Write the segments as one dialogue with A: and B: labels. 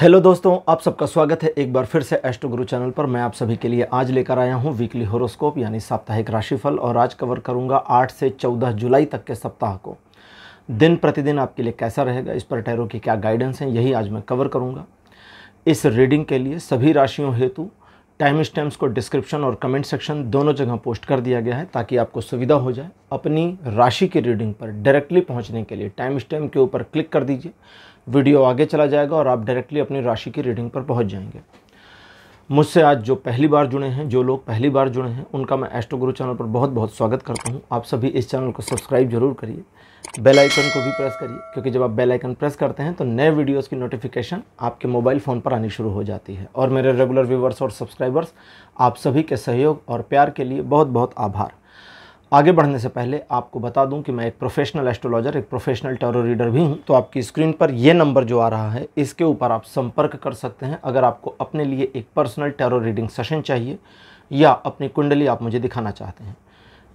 A: hello दोस्तों आप सबका स्वागत है एक बार फिर से एस्ट्रो गुरु चैनल पर मैं आप सभी के लिए आज लेकर आया हूं वीकली होरोस्कोप यानी साप्ताहिक राशिफल और आज कवर करूंगा 8 से 14 जुलाई तक के सप्ताह को दिन प्रतिदिन आपके लिए कैसा रहेगा इस पर टैरो की क्या गाइडेंस है यही आज मैं कवर करूँगा इस रीडिंग के लिए सभी राशियों हेतु टाइम स्टैम्प्स को डिस्क्रिप्शन और कमेंट सेक्शन दोनों जगह पोस्ट कर दिया गया है ताकि आपको सुविधा हो जाए अपनी राशि की रीडिंग पर डायरेक्टली पहुंचने के लिए टाइम स्टैम्प के ऊपर क्लिक कर दीजिए वीडियो आगे चला जाएगा और आप डायरेक्टली अपनी राशि की रीडिंग पर पहुंच जाएंगे मुझसे आज जो पहली बार जुड़े हैं जो लोग पहली बार जुड़े हैं उनका मैं एस्ट्रो गुरु चैनल पर बहुत बहुत स्वागत करता हूं आप सभी इस चैनल को सब्सक्राइब जरूर करिए बेल आइकन को भी प्रेस करिए क्योंकि जब आप बेल आइकन प्रेस करते हैं तो नए वीडियोस की नोटिफिकेशन आपके मोबाइल फ़ोन पर आनी शुरू हो जाती है और मेरे रेगुलर व्यूवर्स और सब्सक्राइबर्स आप सभी के सहयोग और प्यार के लिए बहुत बहुत आभार आगे बढ़ने से पहले आपको बता दूं कि मैं एक प्रोफेशनल एस्ट्रोलॉजर एक प्रोफेशनल टैरो रीडर भी हूं तो आपकी स्क्रीन पर यह नंबर जो आ रहा है इसके ऊपर आप संपर्क कर सकते हैं अगर आपको अपने लिए एक पर्सनल टैरो रीडिंग सेशन चाहिए या अपनी कुंडली आप मुझे दिखाना चाहते हैं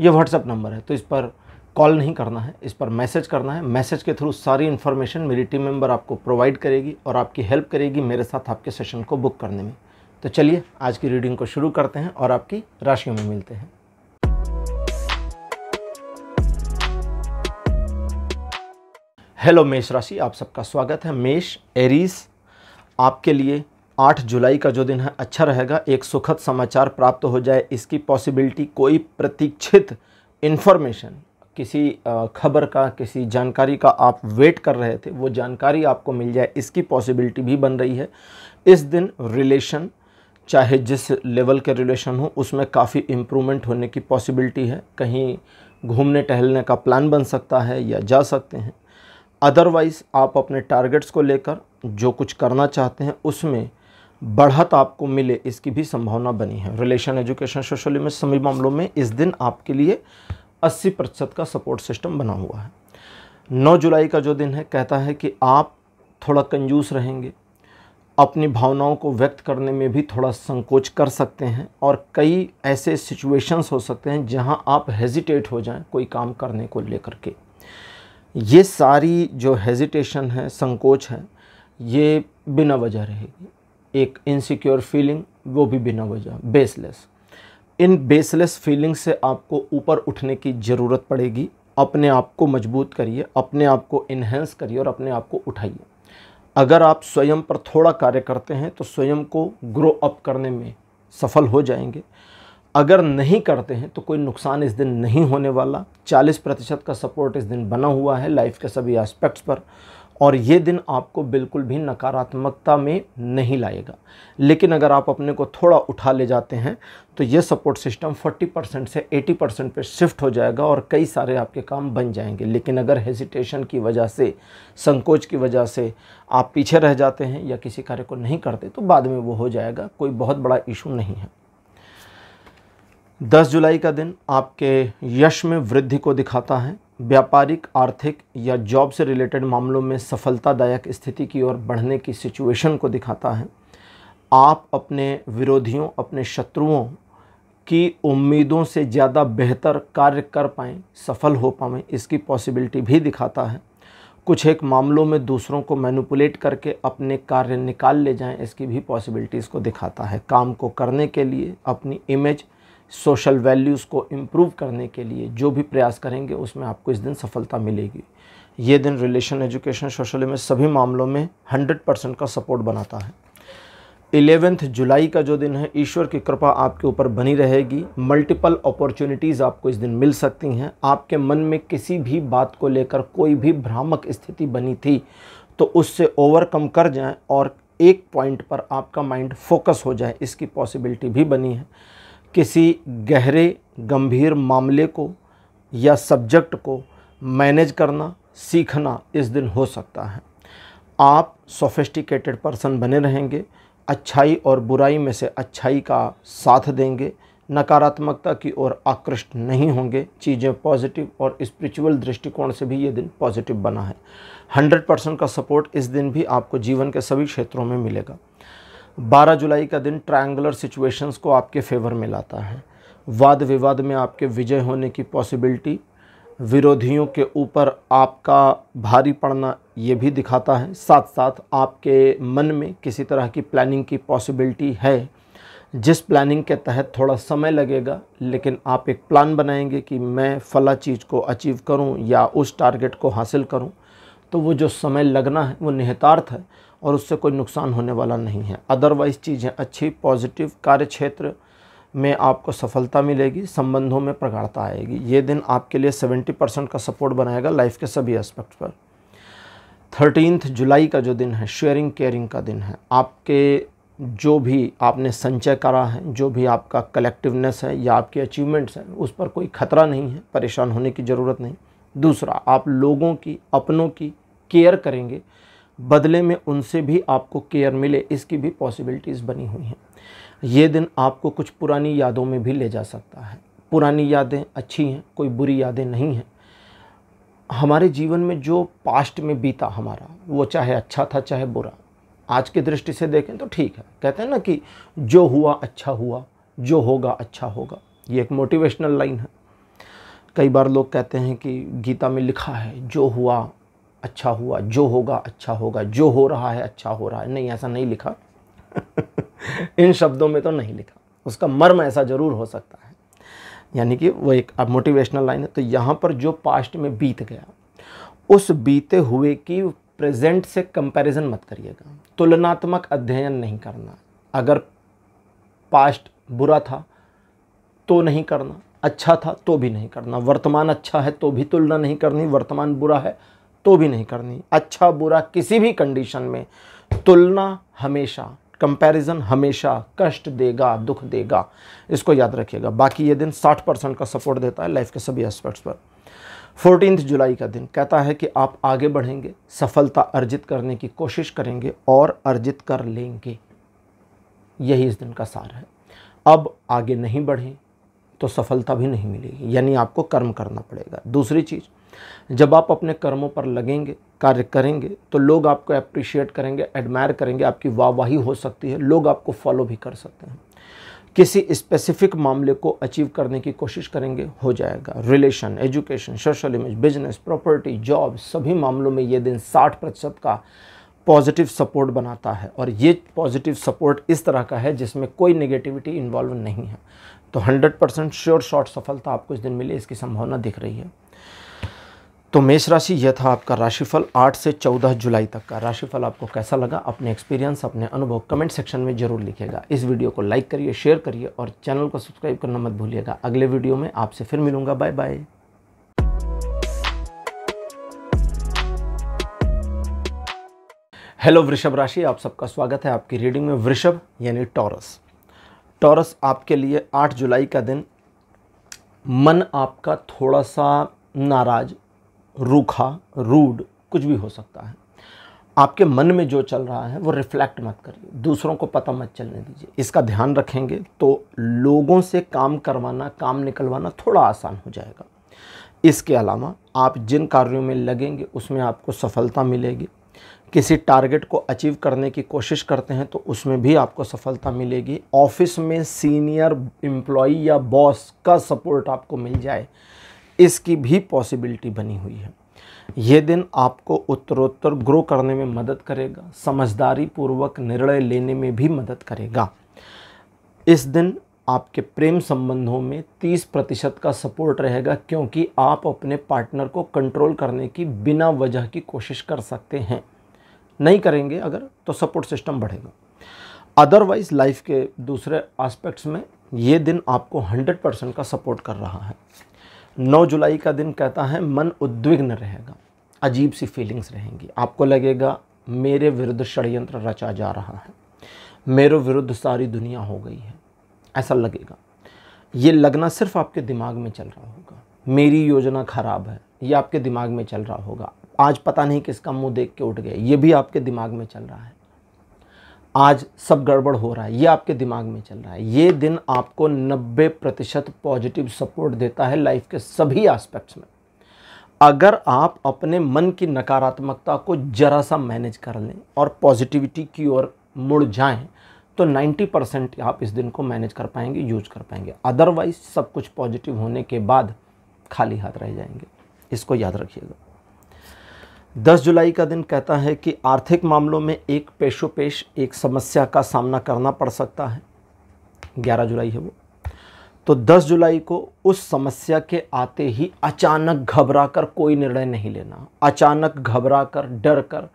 A: ये व्हाट्सअप नंबर है तो इस पर कॉल नहीं करना है इस पर मैसेज करना है मैसेज के थ्रू सारी इन्फॉर्मेशन मेरी टीम मेम्बर आपको प्रोवाइड करेगी और आपकी हेल्प करेगी मेरे साथ आपके सेशन को बुक करने में तो चलिए आज की रीडिंग को शुरू करते हैं और आपकी राशियों में मिलते हैं हेलो मेष राशि आप सबका स्वागत है मेष एरीज आपके लिए 8 जुलाई का जो दिन है अच्छा रहेगा एक सुखद समाचार प्राप्त हो जाए इसकी पॉसिबिलिटी कोई प्रतीक्षित इन्फॉर्मेशन किसी खबर का किसी जानकारी का आप वेट कर रहे थे वो जानकारी आपको मिल जाए इसकी पॉसिबिलिटी भी बन रही है इस दिन रिलेशन चाहे जिस लेवल के रिलेशन हो उसमें काफ़ी इम्प्रूवमेंट होने की पॉसिबिलिटी है कहीं घूमने टहलने का प्लान बन सकता है या जा सकते हैं अदरवाइज़ आप अपने टारगेट्स को लेकर जो कुछ करना चाहते हैं उसमें बढ़त आपको मिले इसकी भी संभावना बनी है रिलेशन एजुकेशन सोशल में सभी मामलों में इस दिन आपके लिए 80 प्रतिशत का सपोर्ट सिस्टम बना हुआ है 9 जुलाई का जो दिन है कहता है कि आप थोड़ा कंजूस रहेंगे अपनी भावनाओं को व्यक्त करने में भी थोड़ा संकोच कर सकते हैं और कई ऐसे सिचुएशंस हो सकते हैं जहां आप हेजिटेट हो जाएं कोई काम करने को लेकर के ये सारी जो हेजिटेशन है संकोच है ये बिना वजह रहेगी एक इनसिक्योर फीलिंग वो भी बिना वजह बेसलेस इन बेसलेस फीलिंग से आपको ऊपर उठने की ज़रूरत पड़ेगी अपने आप को मजबूत करिए अपने आप को इन्हेंस करिए और अपने आप को उठाइए अगर आप स्वयं पर थोड़ा कार्य करते हैं तो स्वयं को ग्रो अप करने में सफल हो जाएंगे अगर नहीं करते हैं तो कोई नुकसान इस दिन नहीं होने वाला 40 प्रतिशत का सपोर्ट इस दिन बना हुआ है लाइफ के सभी एस्पेक्ट्स पर और ये दिन आपको बिल्कुल भी नकारात्मकता में नहीं लाएगा लेकिन अगर आप अपने को थोड़ा उठा ले जाते हैं तो ये सपोर्ट सिस्टम 40 परसेंट से 80 परसेंट पर शिफ्ट हो जाएगा और कई सारे आपके काम बन जाएंगे लेकिन अगर हेजिटेशन की वजह से संकोच की वजह से आप पीछे रह जाते हैं या किसी कार्य को नहीं करते तो बाद में वो हो जाएगा कोई बहुत बड़ा इशू नहीं है दस जुलाई का दिन आपके यश में वृद्धि को दिखाता है व्यापारिक आर्थिक या जॉब से रिलेटेड मामलों में सफलतादायक स्थिति की ओर बढ़ने की सिचुएशन को दिखाता है आप अपने विरोधियों अपने शत्रुओं की उम्मीदों से ज़्यादा बेहतर कार्य कर पाएँ सफल हो पाएँ इसकी पॉसिबिलिटी भी दिखाता है कुछ एक मामलों में दूसरों को मैनुपुलेट करके अपने कार्य निकाल ले जाएं इसकी भी पॉसिबिलिटीज़ को दिखाता है काम को करने के लिए अपनी इमेज सोशल वैल्यूज़ को इम्प्रूव करने के लिए जो भी प्रयास करेंगे उसमें आपको इस दिन सफलता मिलेगी ये दिन रिलेशन एजुकेशन सोशल में सभी मामलों में 100 परसेंट का सपोर्ट बनाता है इलेवेंथ जुलाई का जो दिन है ईश्वर की कृपा आपके ऊपर बनी रहेगी मल्टीपल अपॉर्चुनिटीज़ आपको इस दिन मिल सकती हैं आपके मन में किसी भी बात को लेकर कोई भी भ्रामक स्थिति बनी थी तो उससे ओवरकम कर जाएं और एक पॉइंट पर आपका माइंड फोकस हो जाए इसकी पॉसिबिलिटी भी बनी है किसी गहरे गंभीर मामले को या सब्जेक्ट को मैनेज करना सीखना इस दिन हो सकता है आप सोफिस्टिकेटेड पर्सन बने रहेंगे अच्छाई और बुराई में से अच्छाई का साथ देंगे नकारात्मकता की ओर आकृष्ट नहीं होंगे चीज़ें पॉजिटिव और स्पिरिचुअल दृष्टिकोण से भी ये दिन पॉजिटिव बना है 100 परसेंट का सपोर्ट इस दिन भी आपको जीवन के सभी क्षेत्रों में मिलेगा 12 जुलाई का दिन ट्रायंगुलर सिचुएशंस को आपके फेवर में लाता है वाद विवाद में आपके विजय होने की पॉसिबिलिटी विरोधियों के ऊपर आपका भारी पड़ना ये भी दिखाता है साथ साथ आपके मन में किसी तरह की प्लानिंग की पॉसिबिलिटी है जिस प्लानिंग के तहत थोड़ा समय लगेगा लेकिन आप एक प्लान बनाएंगे कि मैं फ़ला चीज़ को अचीव करूं या उस टारगेट को हासिल करूं तो वो जो समय लगना है वो निहितार्थ है और उससे कोई नुकसान होने वाला नहीं है अदरवाइज चीज़ें अच्छी पॉजिटिव कार्य क्षेत्र में आपको सफलता मिलेगी संबंधों में प्रगाढ़ता आएगी ये दिन आपके लिए सेवेंटी परसेंट का सपोर्ट बनाएगा लाइफ के सभी एस्पेक्ट पर थर्टीनथ जुलाई का जो दिन है शेयरिंग केयरिंग का दिन है आपके जो भी आपने संचय करा है जो भी आपका कलेक्टिवनेस है या आपके अचीवमेंट्स हैं उस पर कोई खतरा नहीं है परेशान होने की ज़रूरत नहीं दूसरा आप लोगों की अपनों की केयर करेंगे बदले में उनसे भी आपको केयर मिले इसकी भी पॉसिबिलिटीज़ बनी हुई हैं ये दिन आपको कुछ पुरानी यादों में भी ले जा सकता है पुरानी यादें अच्छी हैं कोई बुरी यादें नहीं हैं हमारे जीवन में जो पास्ट में बीता हमारा वो चाहे अच्छा था चाहे बुरा आज की दृष्टि से देखें तो ठीक है कहते हैं ना कि जो हुआ अच्छा हुआ जो होगा अच्छा होगा ये एक मोटिवेशनल लाइन है कई बार लोग कहते हैं कि गीता में लिखा है जो हुआ अच्छा हुआ जो होगा अच्छा होगा जो हो रहा है अच्छा हो रहा है नहीं ऐसा नहीं लिखा इन शब्दों में तो नहीं लिखा उसका मर्म ऐसा ज़रूर हो सकता है यानी कि वो एक अब मोटिवेशनल लाइन है तो यहाँ पर जो पास्ट में बीत गया उस बीते हुए की प्रेजेंट से कंपैरिजन मत करिएगा तुलनात्मक अध्ययन नहीं करना अगर पास्ट बुरा था तो नहीं करना अच्छा था तो भी नहीं करना वर्तमान अच्छा है तो भी तुलना नहीं करनी वर्तमान बुरा है तो भी नहीं करनी अच्छा बुरा किसी भी कंडीशन में तुलना हमेशा कंपैरिजन हमेशा कष्ट देगा दुख देगा इसको याद रखिएगा बाकी ये दिन 60 परसेंट का सपोर्ट देता है लाइफ के सभी एस्पेक्ट्स पर फोर्टीन जुलाई का दिन कहता है कि आप आगे बढ़ेंगे सफलता अर्जित करने की कोशिश करेंगे और अर्जित कर लेंगे यही इस दिन का सार है अब आगे नहीं बढ़ें तो सफलता भी नहीं मिलेगी यानी आपको कर्म करना पड़ेगा दूसरी चीज़ जब आप अपने कर्मों पर लगेंगे कार्य करेंगे तो लोग आपको अप्रिशिएट करेंगे एडमायर करेंगे आपकी वाहवाही हो सकती है लोग आपको फॉलो भी कर सकते हैं किसी स्पेसिफिक मामले को अचीव करने की कोशिश करेंगे हो जाएगा relation education social image business property job सभी मामलों में ये दिन 60 प्रतिशत का पॉजिटिव सपोर्ट बनाता है और ये पॉजिटिव सपोर्ट इस तरह का है जिसमें कोई नेगेटिविटी इन्वॉल्व नहीं है तो 100 परसेंट श्योर शॉर्ट सफलता आपको इस दिन मिले इसकी संभावना दिख रही है तो मेष राशि यह था आपका राशिफल 8 से 14 जुलाई तक का राशिफल आपको कैसा लगा अपने एक्सपीरियंस अपने अनुभव कमेंट सेक्शन में जरूर लिखेगा इस वीडियो को लाइक करिए शेयर करिए और चैनल को सब्सक्राइब करना मत भूलिएगा अगले वीडियो में आपसे फिर मिलूंगा बाय बाय हेलो वृषभ राशि आप सबका स्वागत है आपकी रीडिंग में वृषभ यानी टॉरस टॉरस आपके लिए आठ जुलाई का दिन मन आपका थोड़ा सा नाराज रूखा रूड कुछ भी हो सकता है आपके मन में जो चल रहा है वो रिफ्लेक्ट मत करिए दूसरों को पता मत चलने दीजिए इसका ध्यान रखेंगे तो लोगों से काम करवाना काम निकलवाना थोड़ा आसान हो जाएगा इसके अलावा आप जिन कार्यों में लगेंगे उसमें आपको सफलता मिलेगी किसी टारगेट को अचीव करने की कोशिश करते हैं तो उसमें भी आपको सफलता मिलेगी ऑफिस में सीनियर एम्प्लॉय या बॉस का सपोर्ट आपको मिल जाए इसकी भी पॉसिबिलिटी बनी हुई है ये दिन आपको उत्तरोत्तर ग्रो करने में मदद करेगा समझदारी पूर्वक निर्णय लेने में भी मदद करेगा इस दिन आपके प्रेम संबंधों में 30 प्रतिशत का सपोर्ट रहेगा क्योंकि आप अपने पार्टनर को कंट्रोल करने की बिना वजह की कोशिश कर सकते हैं नहीं करेंगे अगर तो सपोर्ट सिस्टम बढ़ेगा अदरवाइज लाइफ के दूसरे एस्पेक्ट्स में ये दिन आपको 100 परसेंट का सपोर्ट कर रहा है 9 जुलाई का दिन कहता है मन उद्विग्न रहेगा अजीब सी फीलिंग्स रहेंगी आपको लगेगा मेरे विरुद्ध षडयंत्र रचा जा रहा है मेरे विरुद्ध सारी दुनिया हो गई है ऐसा लगेगा ये लगना सिर्फ आपके दिमाग में चल रहा होगा मेरी योजना खराब है ये आपके दिमाग में चल रहा होगा आज पता नहीं किसका मुंह देख के उठ गए ये भी आपके दिमाग में चल रहा है आज सब गड़बड़ हो रहा है ये आपके दिमाग में चल रहा है ये दिन आपको 90 प्रतिशत पॉजिटिव सपोर्ट देता है लाइफ के सभी एस्पेक्ट्स में अगर आप अपने मन की नकारात्मकता को ज़रा सा मैनेज कर लें और पॉजिटिविटी की ओर मुड़ जाएं तो 90 परसेंट आप इस दिन को मैनेज कर पाएंगे यूज कर पाएंगे अदरवाइज सब कुछ पॉजिटिव होने के बाद खाली हाथ रह जाएंगे इसको याद रखिएगा दस जुलाई का दिन कहता है कि आर्थिक मामलों में एक पेशोपेश एक समस्या का सामना करना पड़ सकता है ग्यारह जुलाई है वो तो दस जुलाई को उस समस्या के आते ही अचानक घबरा कर कोई निर्णय नहीं लेना अचानक घबरा कर डर कर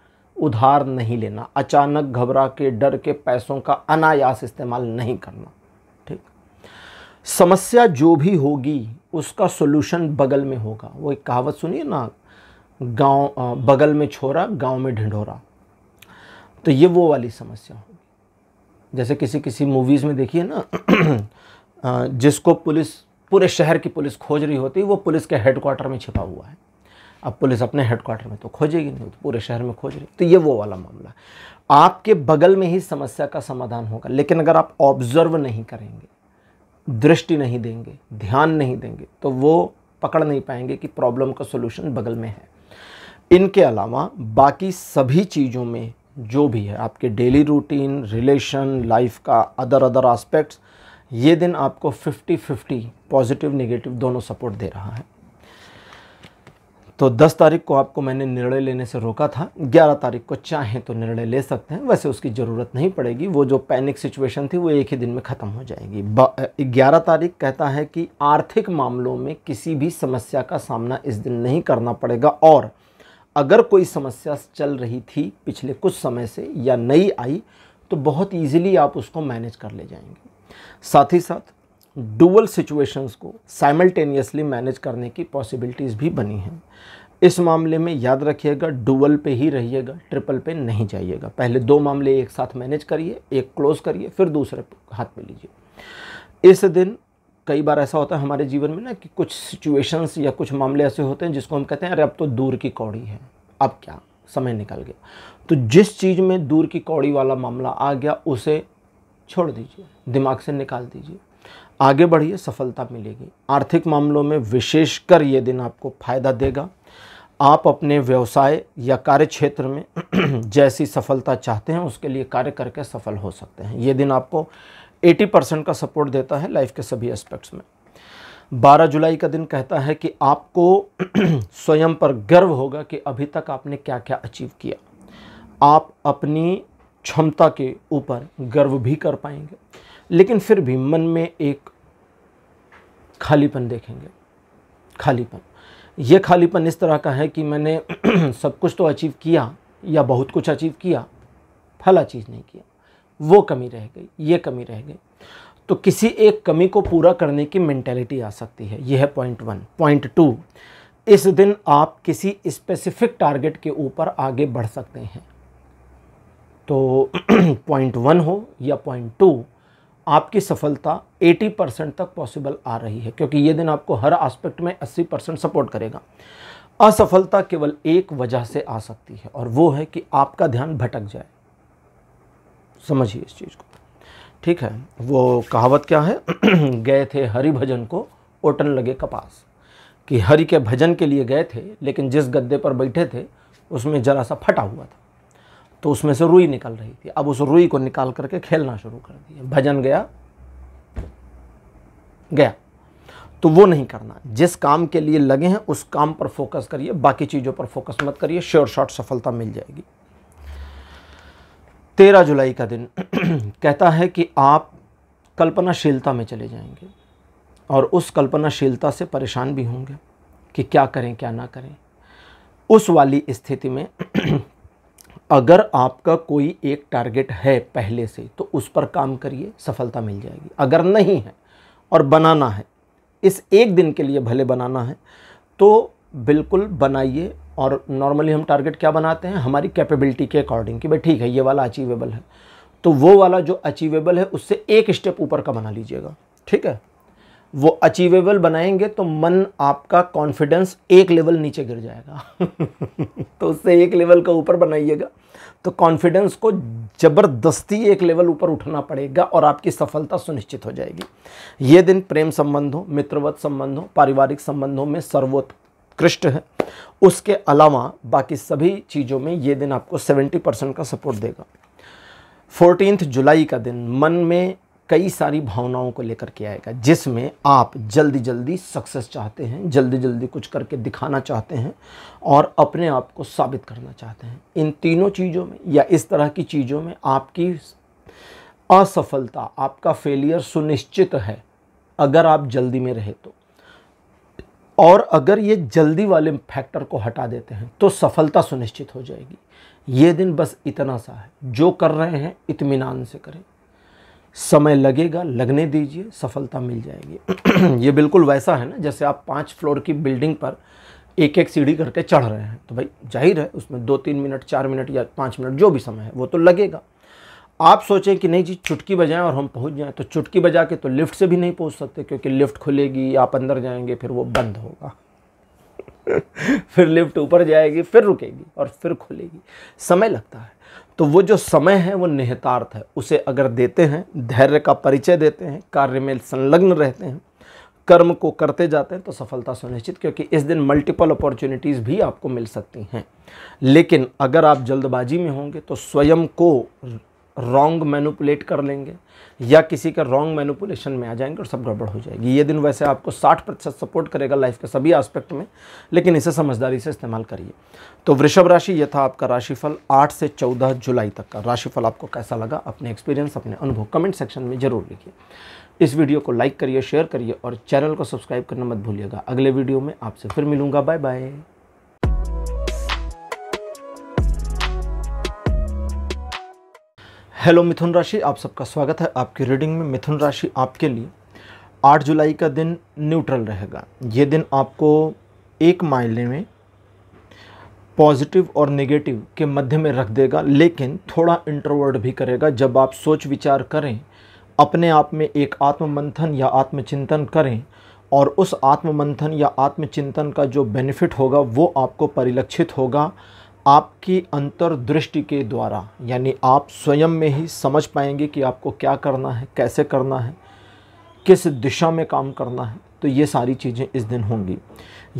A: उधार नहीं लेना अचानक घबरा के डर के पैसों का अनायास इस्तेमाल नहीं करना ठीक समस्या जो भी होगी उसका सोल्यूशन बगल में होगा वो एक कहावत सुनिए ना गांव बगल में छोरा गांव में ढिंढोरा तो ये वो वाली समस्या होगी जैसे किसी किसी मूवीज़ में देखिए ना जिसको पुलिस पूरे शहर की पुलिस खोज रही होती है वो पुलिस के हेडक्वार्टर में छिपा हुआ है अब पुलिस अपने हेडक्वार्टर में तो खोजेगी नहीं तो पूरे शहर में खोज रही तो ये वो वाला मामला आपके बगल में ही समस्या का समाधान होगा लेकिन अगर आप ऑब्जर्व नहीं करेंगे दृष्टि नहीं देंगे ध्यान नहीं देंगे तो वो पकड़ नहीं पाएंगे कि प्रॉब्लम का सोल्यूशन बगल में है इनके अलावा बाकी सभी चीज़ों में जो भी है आपके डेली रूटीन रिलेशन लाइफ का अदर अदर आस्पेक्ट्स ये दिन आपको 50-50 पॉजिटिव नेगेटिव दोनों सपोर्ट दे रहा है तो 10 तारीख को आपको मैंने निर्णय लेने से रोका था 11 तारीख को चाहें तो निर्णय ले सकते हैं वैसे उसकी ज़रूरत नहीं पड़ेगी वो जो पैनिक सिचुएशन थी वो एक ही दिन में ख़त्म हो जाएगी ग्यारह तारीख कहता है कि आर्थिक मामलों में किसी भी समस्या का सामना इस दिन नहीं करना पड़ेगा और अगर कोई समस्या चल रही थी पिछले कुछ समय से या नई आई तो बहुत इजीली आप उसको मैनेज कर ले जाएंगे साथ ही साथ डुअल सिचुएशंस को साइमल्टेनियसली मैनेज करने की पॉसिबिलिटीज़ भी बनी हैं इस मामले में याद रखिएगा डुअल पे ही रहिएगा ट्रिपल पे नहीं जाइएगा पहले दो मामले एक साथ मैनेज करिए एक क्लोज करिए फिर दूसरे हाथ में लीजिए इस दिन कई बार ऐसा होता है हमारे जीवन में ना कि कुछ सिचुएशंस या कुछ मामले ऐसे होते हैं जिसको हम कहते हैं अरे अब तो दूर की कौड़ी है अब क्या समय निकल गया तो जिस चीज़ में दूर की कौड़ी वाला मामला आ गया उसे छोड़ दीजिए दिमाग से निकाल दीजिए आगे बढ़िए सफलता मिलेगी आर्थिक मामलों में विशेषकर ये दिन आपको फ़ायदा देगा आप अपने व्यवसाय या कार्य क्षेत्र में जैसी सफलता चाहते हैं उसके लिए कार्य करके सफल हो सकते हैं ये दिन आपको 80 परसेंट का सपोर्ट देता है लाइफ के सभी एस्पेक्ट्स में 12 जुलाई का दिन कहता है कि आपको स्वयं पर गर्व होगा कि अभी तक आपने क्या क्या अचीव किया आप अपनी क्षमता के ऊपर गर्व भी कर पाएंगे लेकिन फिर भी मन में एक खालीपन देखेंगे खालीपन ये खालीपन इस तरह का है कि मैंने सब कुछ तो अचीव किया या बहुत कुछ अचीव किया फला चीज़ नहीं किया वो कमी रह गई ये कमी रह गई तो किसी एक कमी को पूरा करने की मैंटेलिटी आ सकती है यह है पॉइंट वन पॉइंट टू इस दिन आप किसी स्पेसिफिक टारगेट के ऊपर आगे बढ़ सकते हैं तो पॉइंट वन हो या पॉइंट टू आपकी सफलता 80 परसेंट तक पॉसिबल आ रही है क्योंकि ये दिन आपको हर एस्पेक्ट में 80 परसेंट सपोर्ट करेगा असफलता केवल एक वजह से आ सकती है और वो है कि आपका ध्यान भटक जाए समझिए इस चीज़ को ठीक है वो कहावत क्या है गए थे हरि भजन को ओटन लगे कपास कि हरि के भजन के लिए गए थे लेकिन जिस गद्दे पर बैठे थे उसमें जरा सा फटा हुआ था तो उसमें से रुई निकल रही थी अब उस रुई को निकाल करके खेलना शुरू कर दिया भजन गया गया तो वो नहीं करना जिस काम के लिए लगे हैं उस काम पर फोकस करिए बाकी चीज़ों पर फोकस मत करिए श्योर शॉट सफलता मिल जाएगी तेरह जुलाई का दिन कहता है कि आप कल्पनाशीलता में चले जाएंगे और उस कल्पनाशीलता से परेशान भी होंगे कि क्या करें क्या ना करें उस वाली स्थिति में अगर आपका कोई एक टारगेट है पहले से तो उस पर काम करिए सफलता मिल जाएगी अगर नहीं है और बनाना है इस एक दिन के लिए भले बनाना है तो बिल्कुल बनाइए और नॉर्मली हम टारगेट क्या बनाते हैं हमारी कैपेबिलिटी के अकॉर्डिंग कि भाई ठीक है ये वाला अचीवेबल है तो वो वाला जो अचीवेबल है उससे एक स्टेप ऊपर का बना लीजिएगा ठीक है वो अचीवेबल बनाएंगे तो मन आपका कॉन्फिडेंस एक लेवल नीचे गिर जाएगा तो उससे एक लेवल का ऊपर बनाइएगा तो कॉन्फिडेंस को ज़बरदस्ती एक लेवल ऊपर उठना पड़ेगा और आपकी सफलता सुनिश्चित हो जाएगी ये दिन प्रेम संबंधों मित्रवत संबंधों पारिवारिक संबंधों में सर्वोत्त उत्कृष्ट है उसके अलावा बाकी सभी चीज़ों में ये दिन आपको 70 परसेंट का सपोर्ट देगा फोर्टीन जुलाई का दिन मन में कई सारी भावनाओं को लेकर के आएगा जिसमें आप जल्दी जल्दी सक्सेस चाहते हैं जल्दी जल्दी कुछ करके दिखाना चाहते हैं और अपने आप को साबित करना चाहते हैं इन तीनों चीज़ों में या इस तरह की चीज़ों में आपकी असफलता आपका फेलियर सुनिश्चित है अगर आप जल्दी में रहे तो और अगर ये जल्दी वाले फैक्टर को हटा देते हैं तो सफलता सुनिश्चित हो जाएगी ये दिन बस इतना सा है जो कर रहे हैं इतमान से करें समय लगेगा लगने दीजिए सफलता मिल जाएगी ये बिल्कुल वैसा है ना जैसे आप पाँच फ्लोर की बिल्डिंग पर एक एक सीढ़ी करके चढ़ रहे हैं तो भाई जाहिर है उसमें दो तीन मिनट चार मिनट या पाँच मिनट जो भी समय है वो तो लगेगा आप सोचें कि नहीं जी चुटकी बजाएं और हम पहुंच जाएं तो चुटकी बजा के तो लिफ्ट से भी नहीं पहुंच सकते क्योंकि लिफ्ट खुलेगी आप अंदर जाएंगे फिर वो बंद होगा फिर लिफ्ट ऊपर जाएगी फिर रुकेगी और फिर खुलेगी समय लगता है तो वो जो समय है वो निहितार्थ है उसे अगर देते हैं धैर्य का परिचय देते हैं कार्य में संलग्न रहते हैं कर्म को करते जाते हैं तो सफलता सुनिश्चित क्योंकि इस दिन मल्टीपल अपॉर्चुनिटीज़ भी आपको मिल सकती हैं लेकिन अगर आप जल्दबाजी में होंगे तो स्वयं को रॉन्ग मैनुपुलेट कर लेंगे या किसी के रॉन्ग मैनुपुलेशन में आ जाएंगे और सब गड़बड़ हो जाएगी ये दिन वैसे आपको 60 प्रतिशत सपोर्ट करेगा लाइफ के सभी एस्पेक्ट में लेकिन इसे समझदारी से इस्तेमाल करिए तो वृषभ राशि यह था आपका राशिफल 8 से 14 जुलाई तक का राशिफल आपको कैसा लगा अपने एक्सपीरियंस अपने अनुभव कमेंट सेक्शन में जरूर लिखिए इस वीडियो को लाइक करिए शेयर करिए और चैनल को सब्सक्राइब करना मत भूलिएगा अगले वीडियो में आपसे फिर मिलूंगा बाय बाय हेलो मिथुन राशि आप सबका स्वागत है आपकी रीडिंग में मिथुन राशि आपके लिए 8 जुलाई का दिन न्यूट्रल रहेगा ये दिन आपको एक मायने में पॉजिटिव और नेगेटिव के मध्य में रख देगा लेकिन थोड़ा इंटरवर्ड भी करेगा जब आप सोच विचार करें अपने आप में एक आत्ममंथन या आत्मचिंतन करें और उस आत्ममंथन या आत्मचिंतन का जो बेनिफिट होगा वो आपको परिलक्षित होगा आपकी अंतर्दृष्टि के द्वारा यानी आप स्वयं में ही समझ पाएंगे कि आपको क्या करना है कैसे करना है किस दिशा में काम करना है तो ये सारी चीज़ें इस दिन होंगी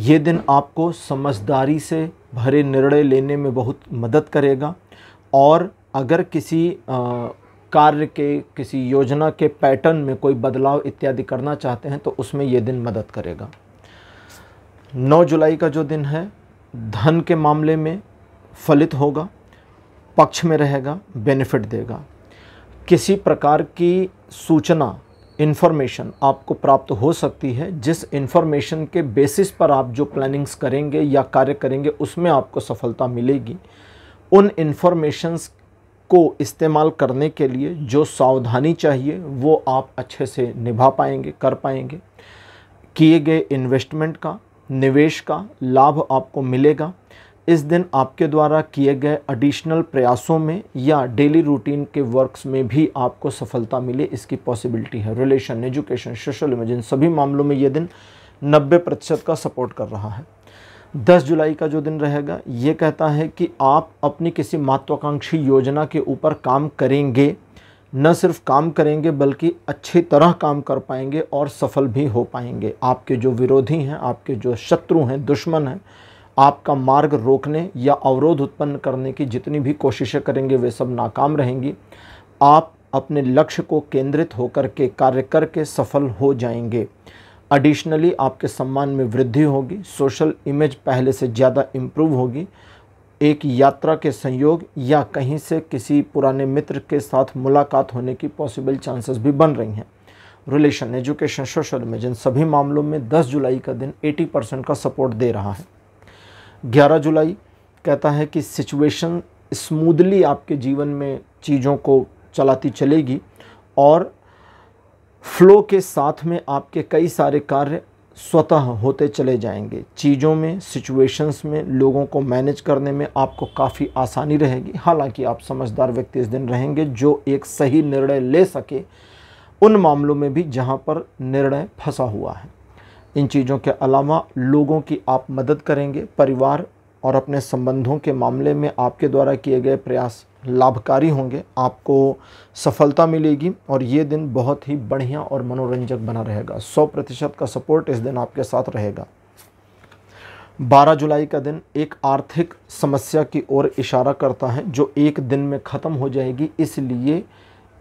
A: ये दिन आपको समझदारी से भरे निर्णय लेने में बहुत मदद करेगा और अगर किसी कार्य के किसी योजना के पैटर्न में कोई बदलाव इत्यादि करना चाहते हैं तो उसमें ये दिन मदद करेगा 9 जुलाई का जो दिन है धन के मामले में फलित होगा पक्ष में रहेगा बेनिफिट देगा किसी प्रकार की सूचना इन्फॉर्मेशन आपको प्राप्त हो सकती है जिस इन्फॉर्मेशन के बेसिस पर आप जो प्लानिंग्स करेंगे या कार्य करेंगे उसमें आपको सफलता मिलेगी उन इन्फॉर्मेशंस को इस्तेमाल करने के लिए जो सावधानी चाहिए वो आप अच्छे से निभा पाएंगे कर पाएंगे किए गए इन्वेस्टमेंट का निवेश का लाभ आपको मिलेगा इस दिन आपके द्वारा किए गए एडिशनल प्रयासों में या डेली रूटीन के वर्क्स में भी आपको सफलता मिले इसकी पॉसिबिलिटी है रिलेशन एजुकेशन सोशल इमर्जेंसी सभी मामलों में ये दिन 90 प्रतिशत का सपोर्ट कर रहा है 10 जुलाई का जो दिन रहेगा ये कहता है कि आप अपनी किसी महत्वाकांक्षी योजना के ऊपर काम करेंगे न सिर्फ काम करेंगे बल्कि अच्छी तरह काम कर पाएंगे और सफल भी हो पाएंगे आपके जो विरोधी हैं आपके जो शत्रु हैं दुश्मन हैं आपका मार्ग रोकने या अवरोध उत्पन्न करने की जितनी भी कोशिशें करेंगे वे सब नाकाम रहेंगी आप अपने लक्ष्य को केंद्रित होकर के कार्य करके सफल हो जाएंगे एडिशनली आपके सम्मान में वृद्धि होगी सोशल इमेज पहले से ज़्यादा इम्प्रूव होगी एक यात्रा के संयोग या कहीं से किसी पुराने मित्र के साथ मुलाकात होने की पॉसिबल चांसेस भी बन रही हैं रिलेशन एजुकेशन सोशल इमेज इन सभी मामलों में 10 जुलाई का दिन 80 परसेंट का सपोर्ट दे रहा है 11 जुलाई कहता है कि सिचुएशन स्मूदली आपके जीवन में चीज़ों को चलाती चलेगी और फ्लो के साथ में आपके कई सारे कार्य स्वतः होते चले जाएंगे चीज़ों में सिचुएशंस में लोगों को मैनेज करने में आपको काफ़ी आसानी रहेगी हालांकि आप समझदार व्यक्ति इस दिन रहेंगे जो एक सही निर्णय ले सके उन मामलों में भी जहां पर निर्णय फंसा हुआ है इन चीज़ों के अलावा लोगों की आप मदद करेंगे परिवार और अपने संबंधों के मामले में आपके द्वारा किए गए प्रयास लाभकारी होंगे आपको सफलता मिलेगी और ये दिन बहुत ही बढ़िया और मनोरंजक बना रहेगा सौ प्रतिशत का सपोर्ट इस दिन आपके साथ रहेगा 12 जुलाई का दिन एक आर्थिक समस्या की ओर इशारा करता है जो एक दिन में ख़त्म हो जाएगी इसलिए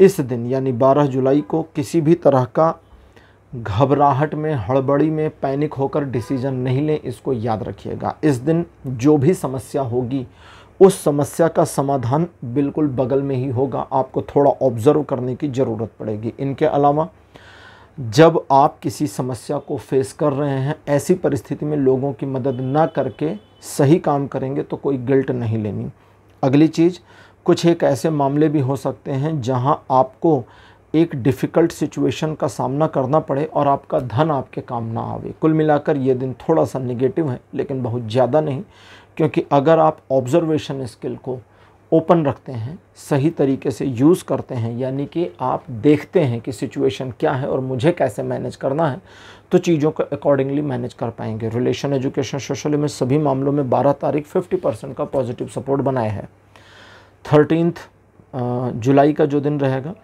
A: इस दिन यानी 12 जुलाई को किसी भी तरह का घबराहट में हड़बड़ी में पैनिक होकर डिसीजन नहीं लें इसको याद रखिएगा इस दिन जो भी समस्या होगी उस समस्या का समाधान बिल्कुल बगल में ही होगा आपको थोड़ा ऑब्ज़र्व करने की ज़रूरत पड़ेगी इनके अलावा जब आप किसी समस्या को फेस कर रहे हैं ऐसी परिस्थिति में लोगों की मदद ना करके सही काम करेंगे तो कोई गिल्ट नहीं लेनी अगली चीज़ कुछ एक ऐसे मामले भी हो सकते हैं जहां आपको एक डिफ़िकल्ट सिचुएशन का सामना करना पड़े और आपका धन आपके काम ना आवे कुल मिलाकर ये दिन थोड़ा सा नेगेटिव है लेकिन बहुत ज़्यादा नहीं क्योंकि अगर आप ऑब्जर्वेशन स्किल को ओपन रखते हैं सही तरीके से यूज़ करते हैं यानी कि आप देखते हैं कि सिचुएशन क्या है और मुझे कैसे मैनेज करना है तो चीज़ों को अकॉर्डिंगली मैनेज कर पाएंगे रिलेशन एजुकेशन सोशल में सभी मामलों में 12 तारीख 50 परसेंट का पॉजिटिव सपोर्ट बनाया है थर्टीनथ जुलाई का जो दिन रहेगा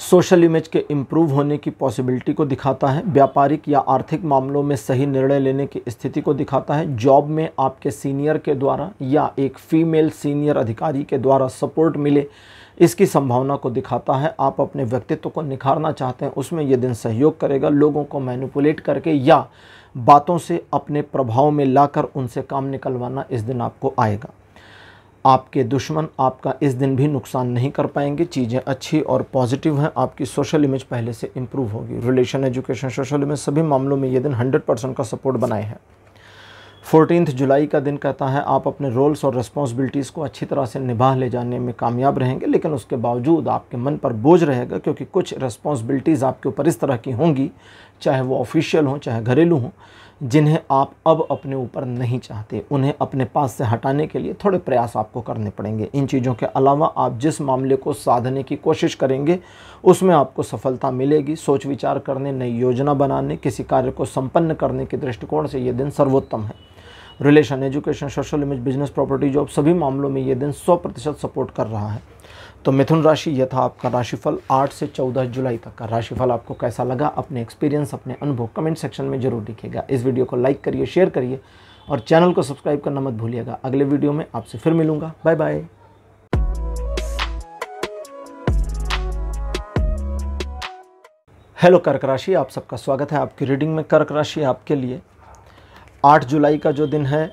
A: सोशल इमेज के इम्प्रूव होने की पॉसिबिलिटी को दिखाता है व्यापारिक या आर्थिक मामलों में सही निर्णय लेने की स्थिति को दिखाता है जॉब में आपके सीनियर के द्वारा या एक फीमेल सीनियर अधिकारी के द्वारा सपोर्ट मिले इसकी संभावना को दिखाता है आप अपने व्यक्तित्व को निखारना चाहते हैं उसमें यह दिन सहयोग करेगा लोगों को मैनिपुलेट करके या बातों से अपने प्रभाव में लाकर उनसे काम निकलवाना इस दिन आपको आएगा आपके दुश्मन आपका इस दिन भी नुकसान नहीं कर पाएंगे चीज़ें अच्छी और पॉजिटिव हैं आपकी सोशल इमेज पहले से इम्प्रूव होगी रिलेशन एजुकेशन सोशल इमेज सभी मामलों में ये दिन हंड्रेड परसेंट का सपोर्ट बनाए हैं फोर्टीनथ जुलाई का दिन कहता है आप अपने रोल्स और रिस्पॉन्सिबिलिटीज़ को अच्छी तरह से निभा ले जाने में कामयाब रहेंगे लेकिन उसके बावजूद आपके मन पर बोझ रहेगा क्योंकि कुछ रिस्पॉन्सिबिलिटीज़ आपके ऊपर इस तरह की होंगी चाहे वो ऑफिशियल हों चाहे घरेलू हों जिन्हें आप अब अपने ऊपर नहीं चाहते उन्हें अपने पास से हटाने के लिए थोड़े प्रयास आपको करने पड़ेंगे इन चीज़ों के अलावा आप जिस मामले को साधने की कोशिश करेंगे उसमें आपको सफलता मिलेगी सोच विचार करने नई योजना बनाने किसी कार्य को संपन्न करने के दृष्टिकोण से ये दिन सर्वोत्तम है relation education social image business property job सभी मामलों में ये दिन सौ प्रतिशत सपोर्ट कर रहा है तो मिथुन राशि यह था आपका राशिफल 8 से 14 जुलाई तक का राशिफल आपको कैसा लगा अपने एक्सपीरियंस अपने अनुभव कमेंट सेक्शन में जरूर लिखिएगा इस वीडियो को लाइक करिए शेयर करिए और चैनल को सब्सक्राइब करना मत भूलिएगा अगले वीडियो में आपसे फिर मिलूंगा बाय बाय हेलो कर्क राशि आप सबका स्वागत है आपकी रीडिंग में कर्क राशि आपके लिए 8 जुलाई का जो दिन है